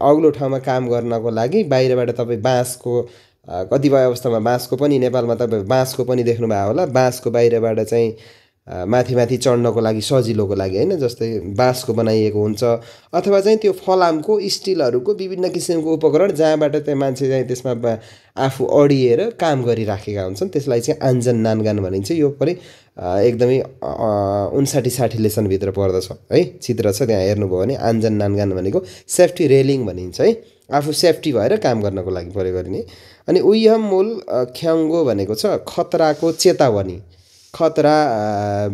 अग्लो ठाउँमा काम गर्नको लागि बाहिरबाट तपाईँ बाँसको कतिपय अवस्थामा बाँसको पनि नेपालमा तपाईँ बाँसको पनि देख्नुभयो होला बाँसको बाहिरबाट चाहिँ माथि माथि चढ्नको लागि सजिलोको लागि होइन जस्तै बाँसको बनाइएको हुन्छ अथवा चाहिँ त्यो फलामको स्टिलहरूको विभिन्न किसिमको उपकरण जहाँबाट त्यहाँ मान्छे चाहिँ त्यसमा आफू अडिएर काम गरिराखेका हुन्छन् त्यसलाई चाहिँ आन्जन नानगान भनिन्छ यो पनि एकदमै उन्साठी साठी लेसनभित्र पर्दछ है चित्र छ त्यहाँ हेर्नुभयो भने आन्जन नानगान भनेको सेफ्टी रेलिङ भनिन्छ है आफू सेफ्टी भएर काम गर्नको लागि प्रयोग गरिने अनि उयम मूल ख्याङ्गो भनेको छ खतराको चेतावनी खतरा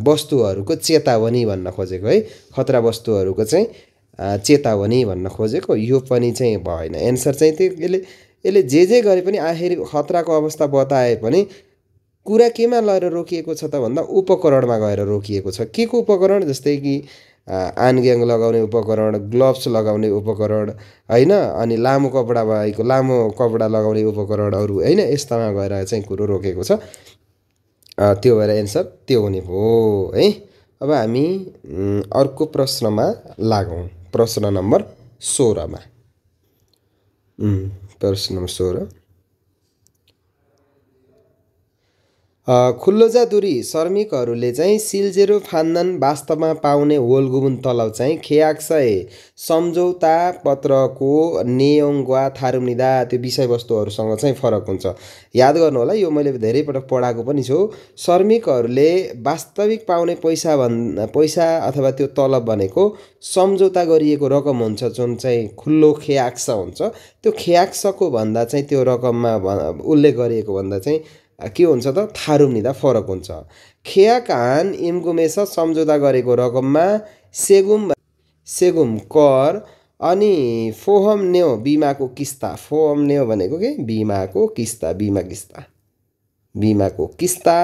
वस्तुहरूको चेतावनी भन्न खोजेको है खतरा वस्तुहरूको चाहिँ चेतावनी भन्न खोजेको यो पनि चाहिँ भएन एन्सर चाहिँ त्यो यसले यसले जे जे गरे पनि आखिर खतराको अवस्था बताए पनि कुरा केमा लगेर रोकिएको छ त भन्दा उपकरणमा गएर रोकिएको छ के को उपकरण जस्तै कि आनग्याङ लगाउने उपकरण ग्लोभ्स लगाउने उपकरण होइन अनि लामो कपडा भएको लामो कपडा लगाउने उपकरणहरू होइन यस्तामा गएर चाहिँ कुरो रोकेको छ त्यो भएर एन्सर त्यो हुने भयो है अब हामी अर्को प्रश्नमा लागौँ प्रश्न नम्बर सोह्रमा प्रश्न नम्बर सोह्र खुल्लोजा दुरी श्रमिकहरूले चाहिँ सिलजेरो फान्दन वास्तवमा पाउने होलगुबुन तलब चाहिँ खेयाक्सय सम्झौता पत्रको नेयोङ्ग्वा थारुनिदा त्यो विषयवस्तुहरूसँग चाहिँ फरक हुन्छ याद गर्नु होला यो मैले धेरैपटक पढाएको पनि छु श्रमिकहरूले वास्तविक पाउने पैसा भन् पैसा अथवा त्यो तलब भनेको सम्झौता गरिएको रकम हुन्छ जुन चाहिँ खुल्लो खेयाक्स हुन्छ त्यो खेयाक्सको भन्दा चाहिँ त्यो रकममा उल्लेख गरिएको भन्दा चाहिँ के हुन्छ त थारुम्निँदा फरक हुन्छ खेया खेयाकान इम्गुमेस सम्झौता गरेको रकममा सेगुम सेगुम कर अनि फोहम नेउ बिमाको किस्ता फोहम नेउ भनेको के बिमाको किस्ता बिमा किस्ता बिमाको किस्ता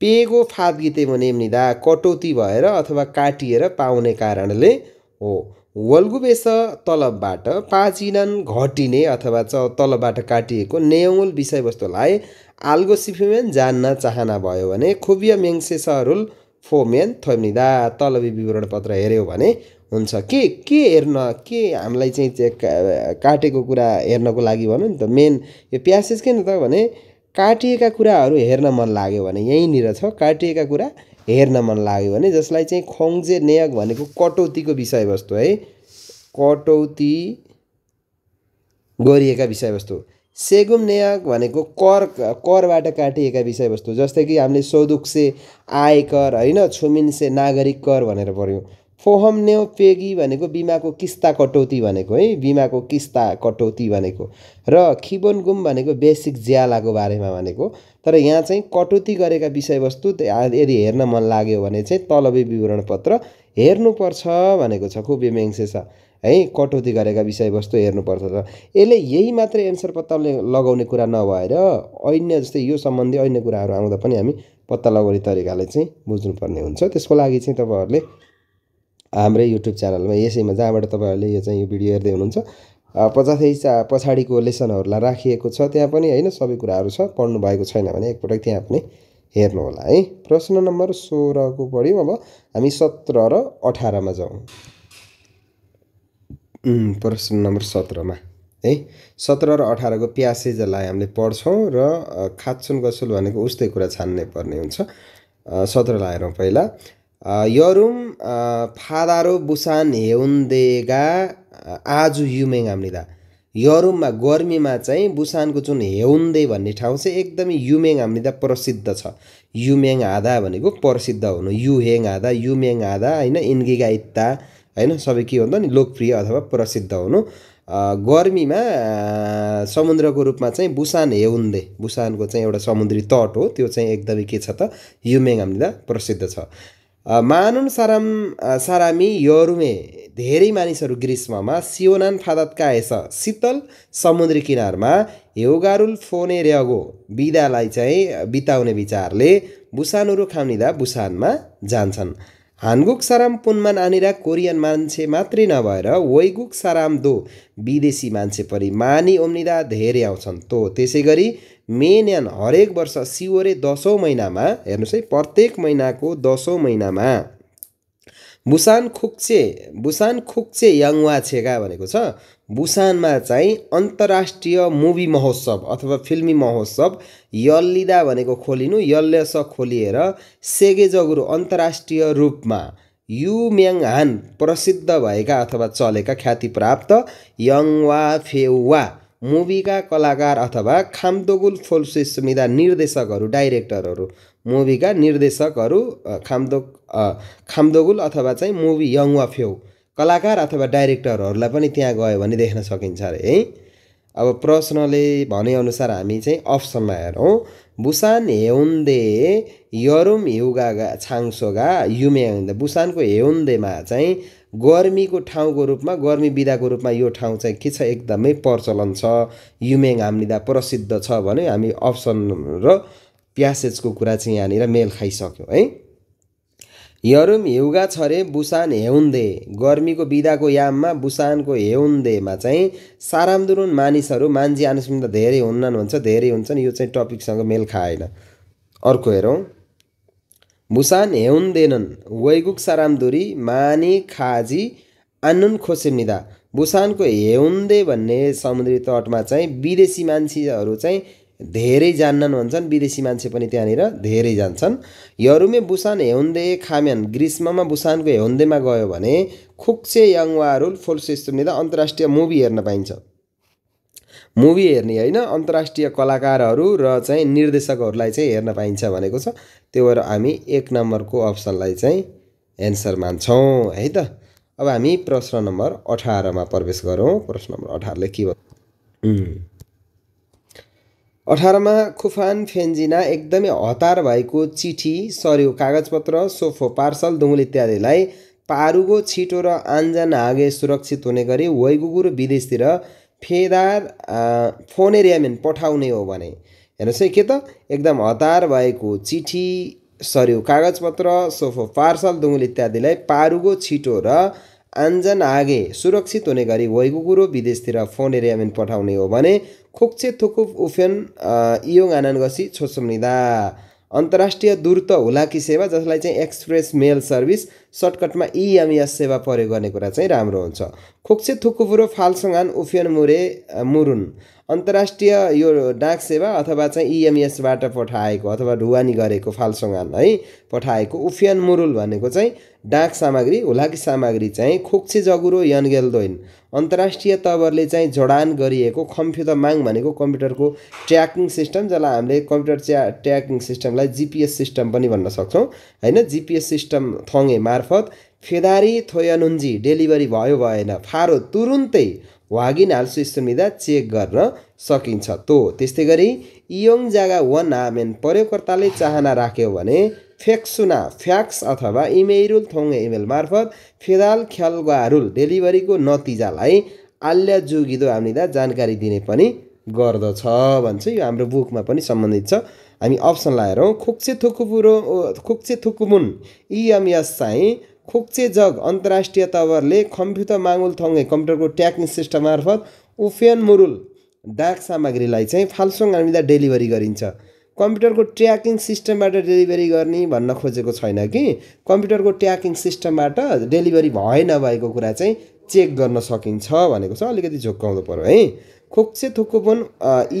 पेगो भने निदा कटौती भएर अथवा काटिएर पाउने कारणले हो वल्गुबेस तलबबाट पाजिनन घटिने अथवा च तलबबाट काटिएको नेउल विषयवस्तुलाई आल्गोसिफिमेन जान्न चाहना भयो भने खुबिया सरुल फोमेन थोमिदा तलबी विवरण पत्र हेऱ्यो भने हुन्छ के के हेर्न के हामीलाई चाहिँ काटेको कुरा हेर्नको लागि भनौँ नि त मेन यो प्यासेज किन त भने काटिएका कुराहरू हेर्न मन लाग्यो भने यहीँनिर छ काटिएका कुरा हेर्न मन लाग्यो भने जसलाई चाहिँ खङ्जे नेयक भनेको कटौतीको विषयवस्तु है कटौती गरिएका विषयवस्तु सेगुम नेयक भनेको कर करबाट काटिएका विषयवस्तु जस्तै कि हामीले सोदुक्से आयकर होइन से नागरिक कर भनेर पऱ्यौँ पेगी भनेको बिमाको किस्ता कटौती भनेको है बिमाको किस्ता कटौती भनेको र खिबोनगुम भनेको बेसिक ज्यालाको बारेमा भनेको तर यहाँ चाहिँ कटौती गरेका विषयवस्तु यदि हेर्न मन लाग्यो भने चाहिँ तलबी विवरण पत्र हेर्नुपर्छ भनेको छ खुबी मेङ्से छ है कटौती गरेका विषयवस्तु हेर्नुपर्छ र यसले यही मात्रै एन्सर पत्ता लगाउने कुरा नभएर अन्य जस्तै यो सम्बन्धी अन्य कुराहरू आउँदा पनि हामी पत्ता लगाउने तरिकाले चाहिँ बुझ्नुपर्ने हुन्छ त्यसको लागि चाहिँ तपाईँहरूले हाम्रै युट्युब च्यानलमा यसैमा जहाँबाट तपाईँहरूले यो चाहिँ यो भिडियो हेर्दै हुनुहुन्छ पचासै चा पछाडिको लेसनहरूलाई राखिएको छ त्यहाँ पनि होइन सबै कुराहरू छ पढ्नु भएको छैन भने एकपटक त्यहाँ पनि होला है प्रश्न नम्बर सोह्रको पढ्यौँ अब हामी सत्र र अठारमा जाउँ प्रश्न नम्बर सत्रमा है सत्र र अठारको प्यासेजलाई हामीले पढ्छौँ र खाचुन गसुल भनेको उस्तै कुरा छान्नै पर्ने हुन्छ सत्रलाई हेरौँ पहिला यरुम फादारो बुसान हेउन्देगा आजु युमेङ हाम्निदा यरुममा गर्मीमा चाहिँ बुसानको जुन हेउन्दे भन्ने ठाउँ चाहिँ एकदमै युमेङ हाम्निदा प्रसिद्ध छ युमेङ आधा भनेको प्रसिद्ध हुनु युहेङ आधा युमेङ आधा होइन इन्गिगा इत्ता होइन सबै के भन्दा नि लोकप्रिय अथवा प्रसिद्ध हुनु गर्मीमा समुद्रको रूपमा चाहिँ बुसान हेउन्दे बुसानको चाहिँ एउटा समुद्री तट हो त्यो चाहिँ एकदमै के छ त युमेङ हाम्निदा प्रसिद्ध छ मानुन साराम सारामी योरुमे धेरै मानिसहरू ग्रीष्ममा सियोनान यस शीतल समुद्री किनारमा हेउगारुल फोने रेगो बिदालाई चाहिँ बिताउने विचारले बुसानुरु खाम्निँदा बुसानमा जान्छन् हानगुक साराम पुनमान आनेर कोरियन मान्छे मात्रै नभएर वैगुक साराम दो विदेशी मान्छे पनि मानी ओम्निदा धेरै आउँछन् तो त्यसै गरी मेन्यान हरेक वर्ष सिवरे दसौँ महिनामा हेर्नुहोस् है प्रत्येक महिनाको दसौँ महिनामा बुसान खुक्चे बुसान खुक्चे याङवा छेगा भनेको छ बुसानमा चाहिँ अन्तर्राष्ट्रिय मुभी महोत्सव अथवा फिल्मी महोत्सव यल्लिदा भनेको खोलिनु यल्लस खोलिएर सेगे अन्तर्राष्ट्रिय रूपमा यु हान प्रसिद्ध भएका अथवा चलेका ख्यातिप्राप्त यङवा फेवा मुभीका कलाकार अथवा खाम्दोगुल फोल्से सुमिदा निर्देशकहरू डाइरेक्टरहरू मुभीका निर्देशकहरू खाम्दो खाम्दोगुल अथवा चाहिँ मुभी यङवा फेउ कलाकार अथवा डाइरेक्टरहरूलाई पनि त्यहाँ गयो भने देख्न सकिन्छ अरे है अब प्रश्नले भनेअनुसार हामी चाहिँ अप्सनमा हेरौँ बुसान हेउन्दे यरुम हिउगा छाङसोगा हुँदे बुसानको हेउन्देमा चाहिँ गर्मीको ठाउँको रूपमा गर्मी विधाको रूपमा यो ठाउँ चाहिँ के छ एकदमै प्रचलन छ युमेङ हामीदा प्रसिद्ध छ भने हामी अप्सन र प्यासेजको कुरा चाहिँ यहाँनिर मेल खाइसक्यौँ है यरुम हिउँगा छरे बुसान हेउन्दे गर्मीको बिदाको याममा बुसानको हेउन्देमा चाहिँ सारामदुरुन मानिसहरू मान्छे आनुसम्म त धेरै हुन्नन् हुन्छ धेरै हुन्छन् यो चाहिँ टपिकसँग मेल खाएन अर्को हेरौँ भुसान हेउन्देनन् वैगुक सारामदुरी माने खाजी आनुन खोसेनिदा भुसानको हेउन्दे भन्ने समुद्री तटमा चाहिँ विदेशी मान्छेहरू चाहिँ धेरै जान्नन् भन्छन् विदेशी मान्छे पनि त्यहाँनिर धेरै जान्छन् यरुमे बुसान हेउन्दे खाम्यान ग्रीष्ममा बुसानको हेउन्देमा गयो भने खुक्से याङवारुल फोल्सेस्तुनिँदा अन्तर्राष्ट्रिय मुभी हेर्न पाइन्छ मुभी हेर्ने होइन अन्तर्राष्ट्रिय कलाकारहरू र चाहिँ निर्देशकहरूलाई चाहिँ हेर्न पाइन्छ भनेको छ त्यो भएर हामी एक नम्बरको अप्सनलाई चाहिँ एन्सर मान्छौँ है त अब हामी प्रश्न नम्बर अठारमा प्रवेश गरौँ प्रश्न नम्बर अठारले के भन्छ अठारमा खुफान फेन्जिना एकदमै हतार भएको चिठी सर्यो कागजपत्र सोफो पार्सल दुहुल इत्यादिलाई पारुगो छिटो र आन्जान हागे सुरक्षित हुने गरी र विदेशतिर फेदार फोनेरियामेन पठाउने हो भने हेर्नुहोस् है के त एकदम हतार भएको चिठी सर्यो कागजपत्र सोफो पार्सल दुहुल इत्यादिलाई पारुगो छिटो र आन्जन आगे सुरक्षित हुने गरी वैगुगुरो विदेशतिर फोन एरियामेन पठाउने हो भने खोक्चे थोकुप उफ्यन इयोङ आनानगसी निदा अन्तर्राष्ट्रिय दूर्त हुलाकी सेवा जसलाई चाहिँ एक्सप्रेस मेल सर्भिस सर्टकटमा इएमएस सेवा प्रयोग गर्ने कुरा चाहिँ राम्रो हुन्छ खोक्से थुकुपुरो फालसङ्गान उफियन मुरे मुरुन अन्तर्राष्ट्रिय यो डाक सेवा अथवा चाहिँ इएमएसबाट पठाएको अथवा ढुवानी गरेको फालसङ्गान है पठाएको उफियन मुरुल भनेको चाहिँ डाक सामग्री हुलाकी सामग्री चाहिँ खोक्से जगुरो यनगेलदोइन अन्तर्राष्ट्रिय तवरले चाहिँ जडान गरिएको कम्प्युटर माङ भनेको कम्प्युटरको ट्र्याकिङ सिस्टम जसलाई हामीले कम्प्युटर च्या ट्र्याकिङ सिस्टमलाई जिपिएस सिस्टम पनि भन्न सक्छौँ होइन जिपिएस सिस्टम थङ्गे मार्फत मार्फत फेदारी थोयानुन्जी डेलिभरी भयो भएन फारो तुरुन्तै वागिन हाल सुविधा चेक गर्न सकिन्छ तो त्यस्तै गरी इयोङ जागा वान आमेन प्रयोगकर्ताले चाहना राख्यो भने फेक्सुना फ्याक्स अथवा इमेरुल थोङ इमेल मार्फत फेदाल ख्यालगारुल डेलिभरीको नतिजालाई आल्या जोगिदो हामीलाई जानकारी दिने पनि गर्दछ भन्छ यो हाम्रो बुकमा पनि सम्बन्धित छ हामी अप्सन लाएर खोक्से थुकुबुरो खोक्से थुकुमुन इएमएस चाहिँ खोक्चे जग अन्तर्राष्ट्रिय तवरले कम्प्युटर माङुल थङ्गे कम्प्युटरको ट्याक्निक सिस्टम मार्फत उफेन मुरुल डाक सामग्रीलाई चाहिँ फाल्सोङ हामीलाई डेलिभरी गरिन्छ कम्प्युटरको ट्र्याकिङ सिस्टमबाट डेलिभरी गर्ने भन्न खोजेको छैन कि कम्प्युटरको ट्र्याकिङ सिस्टमबाट डेलिभरी भए नभएको कुरा चाहिँ चेक गर्न सकिन्छ भनेको छ अलिकति झोक्काउँदो पऱ्यो है खोक्से थुकुपुन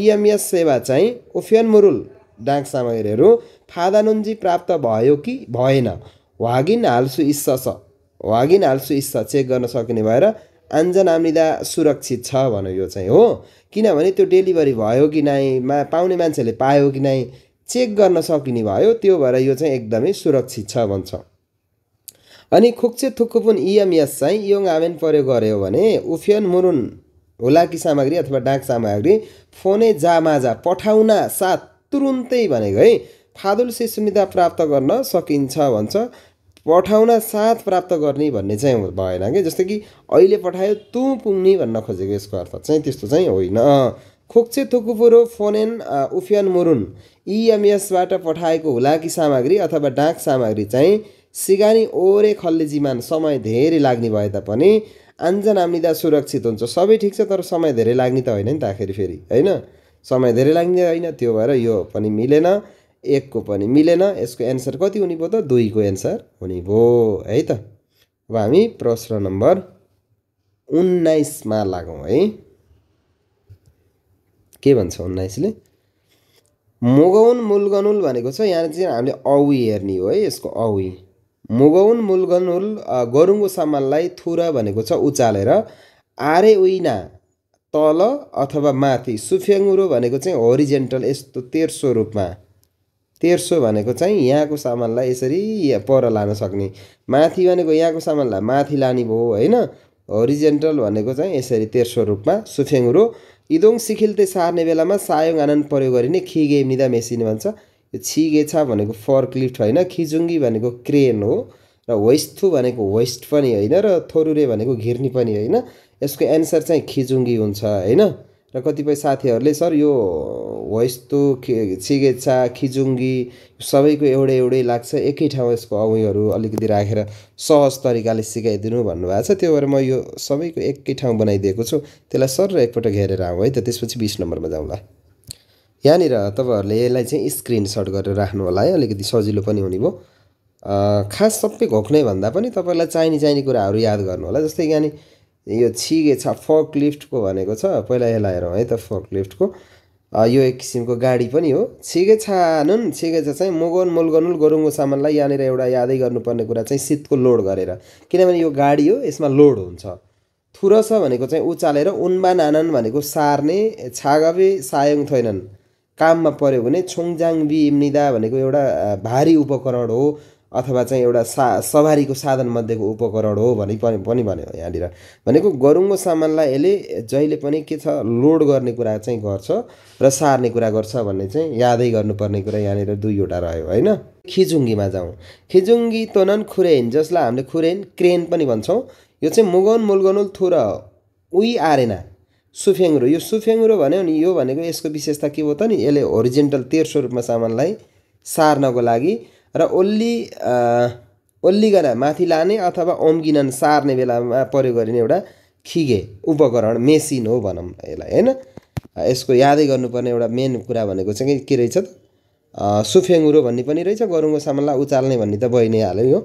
इएमएस सेवा चाहिँ उफेन मुरुल डाक सामग्रीहरू फादानुन्जी प्राप्त भयो कि भएन वागिन हाल्छु इस्सा छ वागिन हाल्छु इस्सा चेक गर्न सकिने भएर आम्लिँदा सुरक्षित छ भनौँ यो चाहिँ हो किनभने त्यो डेलिभरी भयो कि नै मा पाउने मान्छेले पायो कि नै चेक गर्न सकिने भयो त्यो भएर यो चाहिँ एकदमै सुरक्षित छ भन्छ अनि खुक्चे थुक्कुपुन इएमएस चाहिँ योङ आवेन प्रयोग गर्यो भने उफियन मुरुन होला कि सामग्री अथवा डाक सामग्री फोने जामाजा पठाउन साथ तुरुन्तै भनेको है फादुल सुविधा प्राप्त गर्न सकिन्छ भन्छ पठाउन साथ प्राप्त गर्ने भन्ने चाहिँ भएन कि जस्तो कि अहिले पठायो तु पुग्ने भन्न खोजेको यसको अर्थ चाहिँ त्यस्तो चाहिँ होइन खोक्चे थुकुपुरो फोनेन उफियन मुरुन इएमएसबाट पठाएको हुलाकी सामग्री अथवा डाक सामग्री चाहिँ सिगानी ओरे खल्लेजीमान समय धेरै लाग्ने भए तापनि आन्जन आम्लिँदा सुरक्षित हुन्छ सबै ठिक छ तर समय धेरै लाग्ने त होइन नि त आखेरि फेरि होइन समय धेरै लाग्ने होइन त्यो भएर यो पनि मिलेन एकको पनि मिलेन यसको एन्सर कति हुने भयो त दुईको एन्सर हुने भयो है त अब हामी प्रश्न नम्बर उन्नाइसमा लागौँ है के भन्छ उन्नाइसले मुगौन मुलगनुल भनेको छ यहाँ चाहिँ हामीले औ हेर्ने हो है यसको औ मुगौन मुलगनुल गरुङ्गो सामानलाई थुरा भनेको छ उचालेर आरे उइना तल अथवा माथि सुफ्याङ्रो भनेको चाहिँ होरिजेन्टल यस्तो तेर्सो रूपमा तेर्सो भनेको चाहिँ यहाँको सामानलाई यसरी पर लान सक्ने माथि भनेको यहाँको सामानलाई माथि लाने भयो होइन होरिजेन्टल भनेको चाहिँ यसरी तेर्सो रूपमा सुफ्याङ्रो इदोङ सिखिल्ते सार्ने बेलामा सायोङ आनन्द प्रयोग गरिने खिगे निदा मेसिन भन्छ यो छिगेछा भनेको फर्कलिफ्ट होइन खिजुङ्गी भनेको क्रेन हो र वेस्थु भनेको वेस्ट पनि होइन र थोरुरे भनेको घिर्नी पनि होइन यसको एन्सर चाहिँ खिजुङ्गी हुन्छ होइन र कतिपय साथीहरूले सर यो हो यस्तो सिगेचा खिजुङ्गी सबैको एउटै एउटै लाग्छ एकै ठाउँ यसको अवैहरू अलिकति राखेर सहज तरिकाले सिकाइदिनु भन्नुभएको छ त्यो भएर म यो सबैको एकै ठाउँ बनाइदिएको छु त्यसलाई सर र एकपल्ट घेरेर आऊँ है त त्यसपछि बिस नम्बरमा जाउँला यहाँनिर तपाईँहरूले यसलाई चाहिँ स्क्रिनसट गरेर राख्नु होला है अलिकति सजिलो पनि हुने भयो खास सबै घोक्ने भन्दा पनि तपाईँलाई चाहिने चाहिने कुराहरू याद गर्नु होला जस्तै यहाँनिर यो छिगे छ फर्क लिफ्टको भनेको छ पहिला यसलाई हेरौँ है त फर्क लिफ्टको यो एक किसिमको गाडी पनि हो छिगे छानुन छिगे चाहिँ मोगन मोलगनुल गोरुङ्गो सामानलाई यहाँनिर एउटा यादै गर्नुपर्ने कुरा चाहिँ सितको लोड गरेर किनभने यो गाडी हो यसमा लोड हुन्छ थुरस भनेको चाहिँ उचालेर उन्बा नानन भनेको सार्ने छागे सायङ थैनन् काममा पऱ्यो भने छोङजाङ बिम निदा भनेको एउटा भारी उपकरण हो अथवा चाहिँ एउटा सा सवारीको साधनमध्येको उपकरण हो भनी पनि पनि भन्यो यहाँनिर भनेको गरुङ्गो सामानलाई यसले जहिले पनि के छ लोड गर्ने कुरा चाहिँ गर्छ र सार्ने कुरा गर्छ भन्ने चाहिँ यादै गर्नुपर्ने कुरा यहाँनिर दुईवटा रह्यो होइन खिजुङ्गीमा जाउँ खिजुङ्गी तोनन खुरेन जसलाई हामीले खुरेन क्रेन पनि भन्छौँ यो चाहिँ मुगन मुलगनुल थुर उही आरेना सुफेङ्रो यो सुफेङ्रो भन्यो नि यो भनेको यसको विशेषता के हो त नि यसले ओरिजेन्टल तेर्सो रूपमा सामानलाई सार्नको लागि र ओल्ली ओल्लिकन माथि लाने अथवा ओम्गिन सार्ने बेलामा प्रयोग गरिने एउटा खिगे उपकरण मेसिन हो भनौँ यसलाई होइन यसको यादै गर्नुपर्ने एउटा मेन कुरा भनेको चाहिँ के रहेछ त सुफेङ्गुरो भन्ने पनि रहेछ गरुङ्गो सामानलाई उचाल्ने भन्ने त भइ नै हाल्यो यो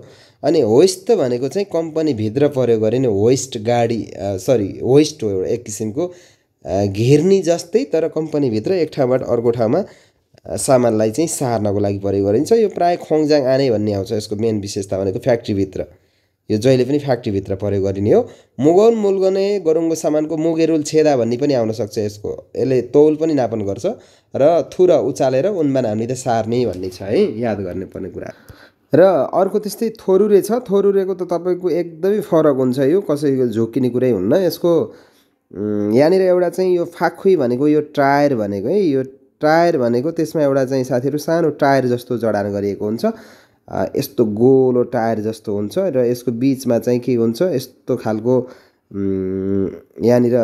अनि होइस्ट भनेको चाहिँ कम्पनीभित्र प्रयोग गरिने होइस्ट गाडी सरी होइस्ट हो एउटा एक किसिमको घेर्नी जस्तै तर कम्पनीभित्र एक ठाउँबाट अर्को ठाउँमा सामानलाई चाहिँ सार्नको लागि प्रयोग गरिन्छ यो प्रायः खोङजाङ आने भन्ने आउँछ यसको मेन विशेषता भनेको फ्याक्ट्रीभित्र यो जहिले पनि फ्याक्ट्रीभित्र प्रयोग गरिने हो मुगौन मुलगने गरुङ्गो सामानको मुगेरुल छेदा भन्ने पनि आउनसक्छ यसको यसले तौल पनि नापन गर्छ र थुर उचालेर हामी हामीले सार्ने भन्ने छ है याद गर्नुपर्ने कुरा र अर्को त्यस्तै थोरुरे छ थोरुरेको त तपाईँको एकदमै फरक हुन्छ यो कसैको झोकिने कुरै हुन्न यसको यहाँनिर एउटा चाहिँ यो फाखुई भनेको यो टायर भनेको है यो टायर भनेको त्यसमा एउटा चाहिँ साथीहरू सानो टायर जस्तो जडान गरिएको हुन्छ यस्तो गोलो टायर जस्तो हुन्छ र यसको बिचमा चाहिँ के हुन्छ यस्तो खालको यहाँनिर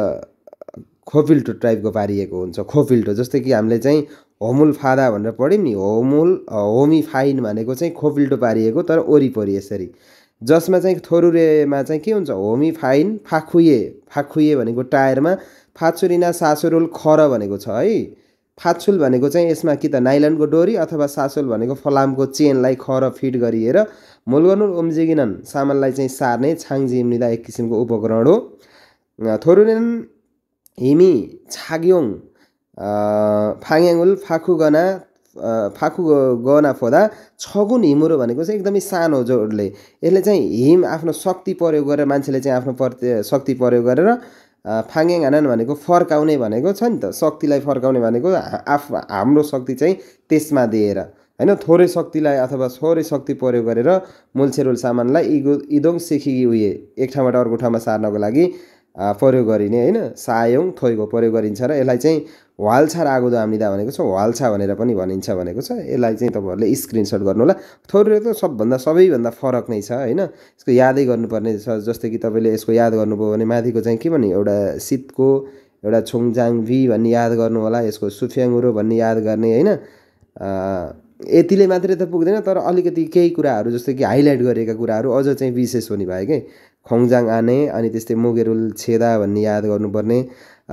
खोफिल्टो टाइपको पारिएको हुन्छ खोफिल्टो जस्तै कि हामीले चाहिँ होमुल फादा भनेर पढ्यौँ नि होमुल होमी फाइन भनेको चाहिँ खोफिल्टो पारिएको तर वरिपरि यसरी जसमा चाहिँ थोरुरेमा चाहिँ के हुन्छ होमिफाइन फाखुए फाखुए भनेको टायरमा फाचुरिना सासुरुल खर भनेको छ है फाछुल भनेको चाहिँ यसमा कि त नाइलनको डोरी अथवा सासुल भनेको फलामको चेनलाई खर फिट गरिएर मुलगनुल उम्जिगिनन सामानलाई चाहिँ सार्ने छाङ एक किसिमको उपकरण हो थोरुनेन हिमी छाग्योङ फाङ्याङुल फाखुगना फाकु गहना फोदा छगुन हिमुरो भनेको चाहिँ एकदमै सानो जोडले यसले चाहिँ हिम आफ्नो शक्ति प्रयोग गरेर मान्छेले चाहिँ आफ्नो प्रति शक्ति प्रयोग गरेर फाङ्याङ हानन भनेको फर्काउने भनेको छ नि त शक्तिलाई फर्काउने भनेको आफ हाम्रो शक्ति चाहिँ त्यसमा दिएर होइन थोरै शक्तिलाई अथवा थोरै शक्ति प्रयोग गरेर मुल्छेरुल सामानलाई इगो इदोङ सेखी उयो एक ठाउँबाट अर्को ठाउँमा सार्नको लागि प्रयोग गरिने होइन सायौँ थोइको प्रयोग गरिन्छ र यसलाई चाहिँ वाल्छा र आम्निदा भनेको छ वाल्छा भनेर पनि भनिन्छ भनेको छ यसलाई चाहिँ तपाईँहरूले स्क्रिनसट गर्नु होला थोरै त सबभन्दा सबैभन्दा फरक नै छ होइन यसको यादै गर्नुपर्ने छ जस्तै कि तपाईँले यसको याद गर्नुभयो भने माथिको चाहिँ के भन्ने एउटा सितको एउटा छोङजाङ भी भन्ने याद गर्नु होला यसको सुफ्याङुरो भन्ने याद गर्ने होइन यतिले मात्रै त पुग्दैन तर अलिकति केही कुराहरू जस्तै कि हाइलाइट गरेका कुराहरू अझ चाहिँ विशेष हुने भयो कि खङ्जाङ आने अनि त्यस्तै मुगेरुल छेदा भन्ने याद गर्नुपर्ने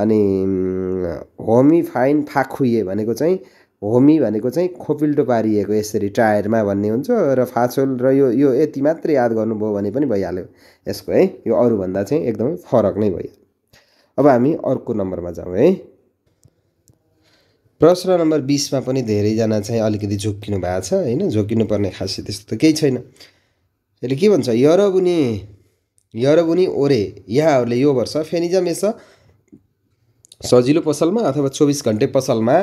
अनि होमी फाइन फाखुए भनेको चाहिँ होमी भनेको चाहिँ खोपिल्टो पारिएको यसरी टायरमा भन्ने हुन्छ र फासोल र यो यो यति मात्रै याद गर्नुभयो भने पनि भइहाल्यो यसको है यो अरूभन्दा चाहिँ एकदमै फरक नै भयो अब हामी अर्को नम्बरमा जाउँ है प्रश्न नम्बर बिसमा पनि धेरैजना चाहिँ अलिकति झोक्किनु भएको छ होइन झोक्किनुपर्ने खासै त्यस्तो त केही छैन यसले के भन्छ यरबुनी यरबुनी ओरे यहाँहरूले यो वर्ष फेनिजा मेस सजिलो पसलमा अथवा चौबिस घन्टे पसलमा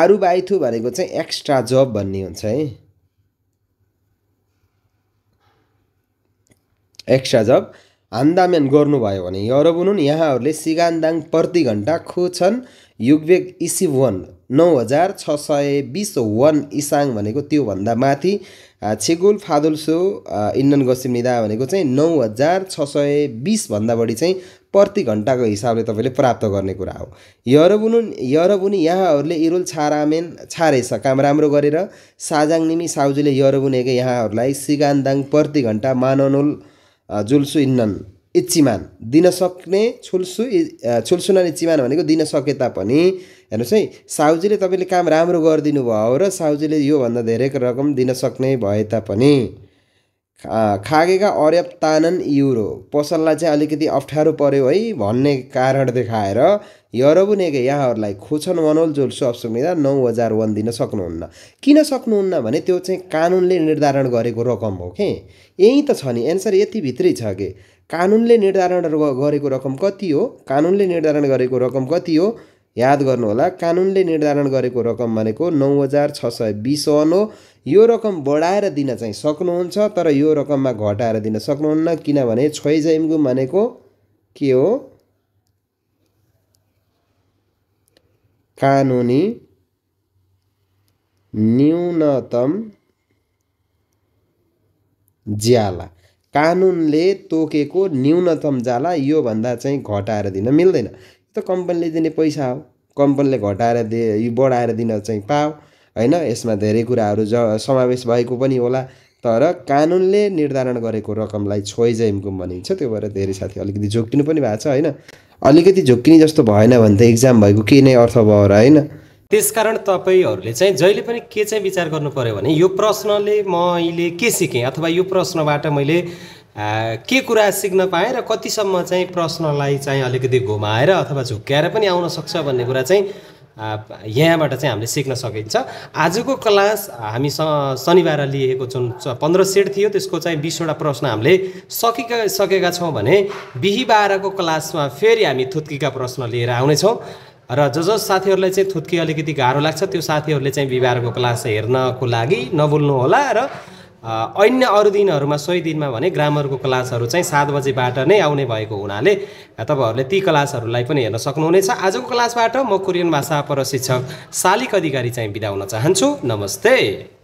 आरुबाइथु भनेको चाहिँ एक्स्ट्रा जब भन्ने हुन्छ है एक्स्ट्रा जब हान्दाम्यान गर्नुभयो भने यरबुनुन यहाँहरूले सिगान्दाङ प्रति घन्टा खोछन् युगवेग इसिवन नौ हजार छ सय बिस वान इसाङ भनेको त्योभन्दा माथि छेगुल फादुल्सो इन्डन गसिम निदा भनेको चाहिँ नौ हजार छ सय बिसभन्दा बढी चाहिँ प्रति घन्टाको हिसाबले तपाईँले प्राप्त गर्ने कुरा हो यरबुनु यरबुनी यहाँहरूले इरुल छारामेन छारेछ काम राम्रो गरेर साजाङ साजाङनिमी साउजीले यरबुनेको यहाँहरूलाई सिगान्दाङ प्रति घन्टा माननुल जुल्सु इन्नन इच्चिमान दिन सक्ने छुल्सु छुल्सुनान इच्चिमान भनेको दिन सके तापनि हेर्नुहोस् है साउजीले तपाईँले काम राम्रो गरिदिनु भयो र साहुजीले योभन्दा धेरै रकम दिन सक्ने भए तापनि खागेका अर्याप तानन युरो पसललाई चाहिँ अलिकति अप्ठ्यारो पऱ्यो है भन्ने कारण देखाएर यरबुनेके यहाँहरूलाई खोचन वनोल जोल्सो असुविधा नौ हजार वान दिन सक्नुहुन्न किन सक्नुहुन्न भने त्यो चाहिँ कानुनले निर्धारण गरेको रकम हो कि यहीँ त छ नि एन्सर यतिभित्रै छ कि कानुनले निर्धारण गरेको रकम कति हो कानुनले निर्धारण गरेको रकम कति हो याद गर्नुहोला कानुनले निर्धारण गरेको रकम भनेको नौ हजार छ सय बिसवन हो यो रकम बढाएर दिन चाहिँ सक्नुहुन्छ तर यो रकममा घटाएर दिन सक्नुहुन्न किनभने छोइजाइमगुम भनेको के हो कानुनी न्यूनतम ज्याला कानुनले तोकेको न्यूनतम जाला योभन्दा चाहिँ घटाएर दिन मिल्दैन त कम्पनीले दिने पैसा हो कम्पनीले घटाएर दिए बढाएर दिन चाहिँ पाओ होइन यसमा धेरै कुराहरू ज समावेश भएको पनि होला तर कानुनले निर्धारण गरेको रकमलाई छोइज भनिन्छ त्यो भएर धेरै साथी अलिकति झोक्किनु पनि भएको छ होइन अलिकति झोक्किने जस्तो भएन भने त इक्जाम भएको केही नै अर्थ भयो र होइन त्यसकारण तपाईँहरूले चाहिँ जहिले पनि के चाहिँ विचार गर्नु पऱ्यो भने यो प्रश्नले मैले के सिकेँ अथवा यो प्रश्नबाट मैले के कुरा सिक्न पाएँ र कतिसम्म चाहिँ प्रश्नलाई चाहिँ अलिकति घुमाएर अथवा झुक्क्याएर पनि आउन सक्छ भन्ने कुरा चाहिँ यहाँबाट चाहिँ हामीले सिक्न सकिन्छ आजको क्लास हामी स शनिबार लिएको जुन पन्ध्र सेट थियो त्यसको चाहिँ बिसवटा प्रश्न हामीले सकेका सकेका छौँ भने बिहिबारको क्लासमा फेरि हामी थुत्कीका प्रश्न लिएर आउनेछौँ र ज जस साथीहरूलाई चाहिँ थुत्की अलिकति गाह्रो लाग्छ त्यो साथीहरूले चाहिँ बिहिबारको क्लास हेर्नको लागि होला र अन्य अरू दिनहरूमा सोही दिनमा भने ग्रामरको क्लासहरू चाहिँ सात बजीबाट नै आउने भएको हुनाले तपाईँहरूले ती क्लासहरूलाई पनि हेर्न सक्नुहुनेछ आजको क्लासबाट म कोरियन भाषा प्रशिक्षक शालिक अधिकारी चाहिँ बिदा हुन चाहन्छु नमस्ते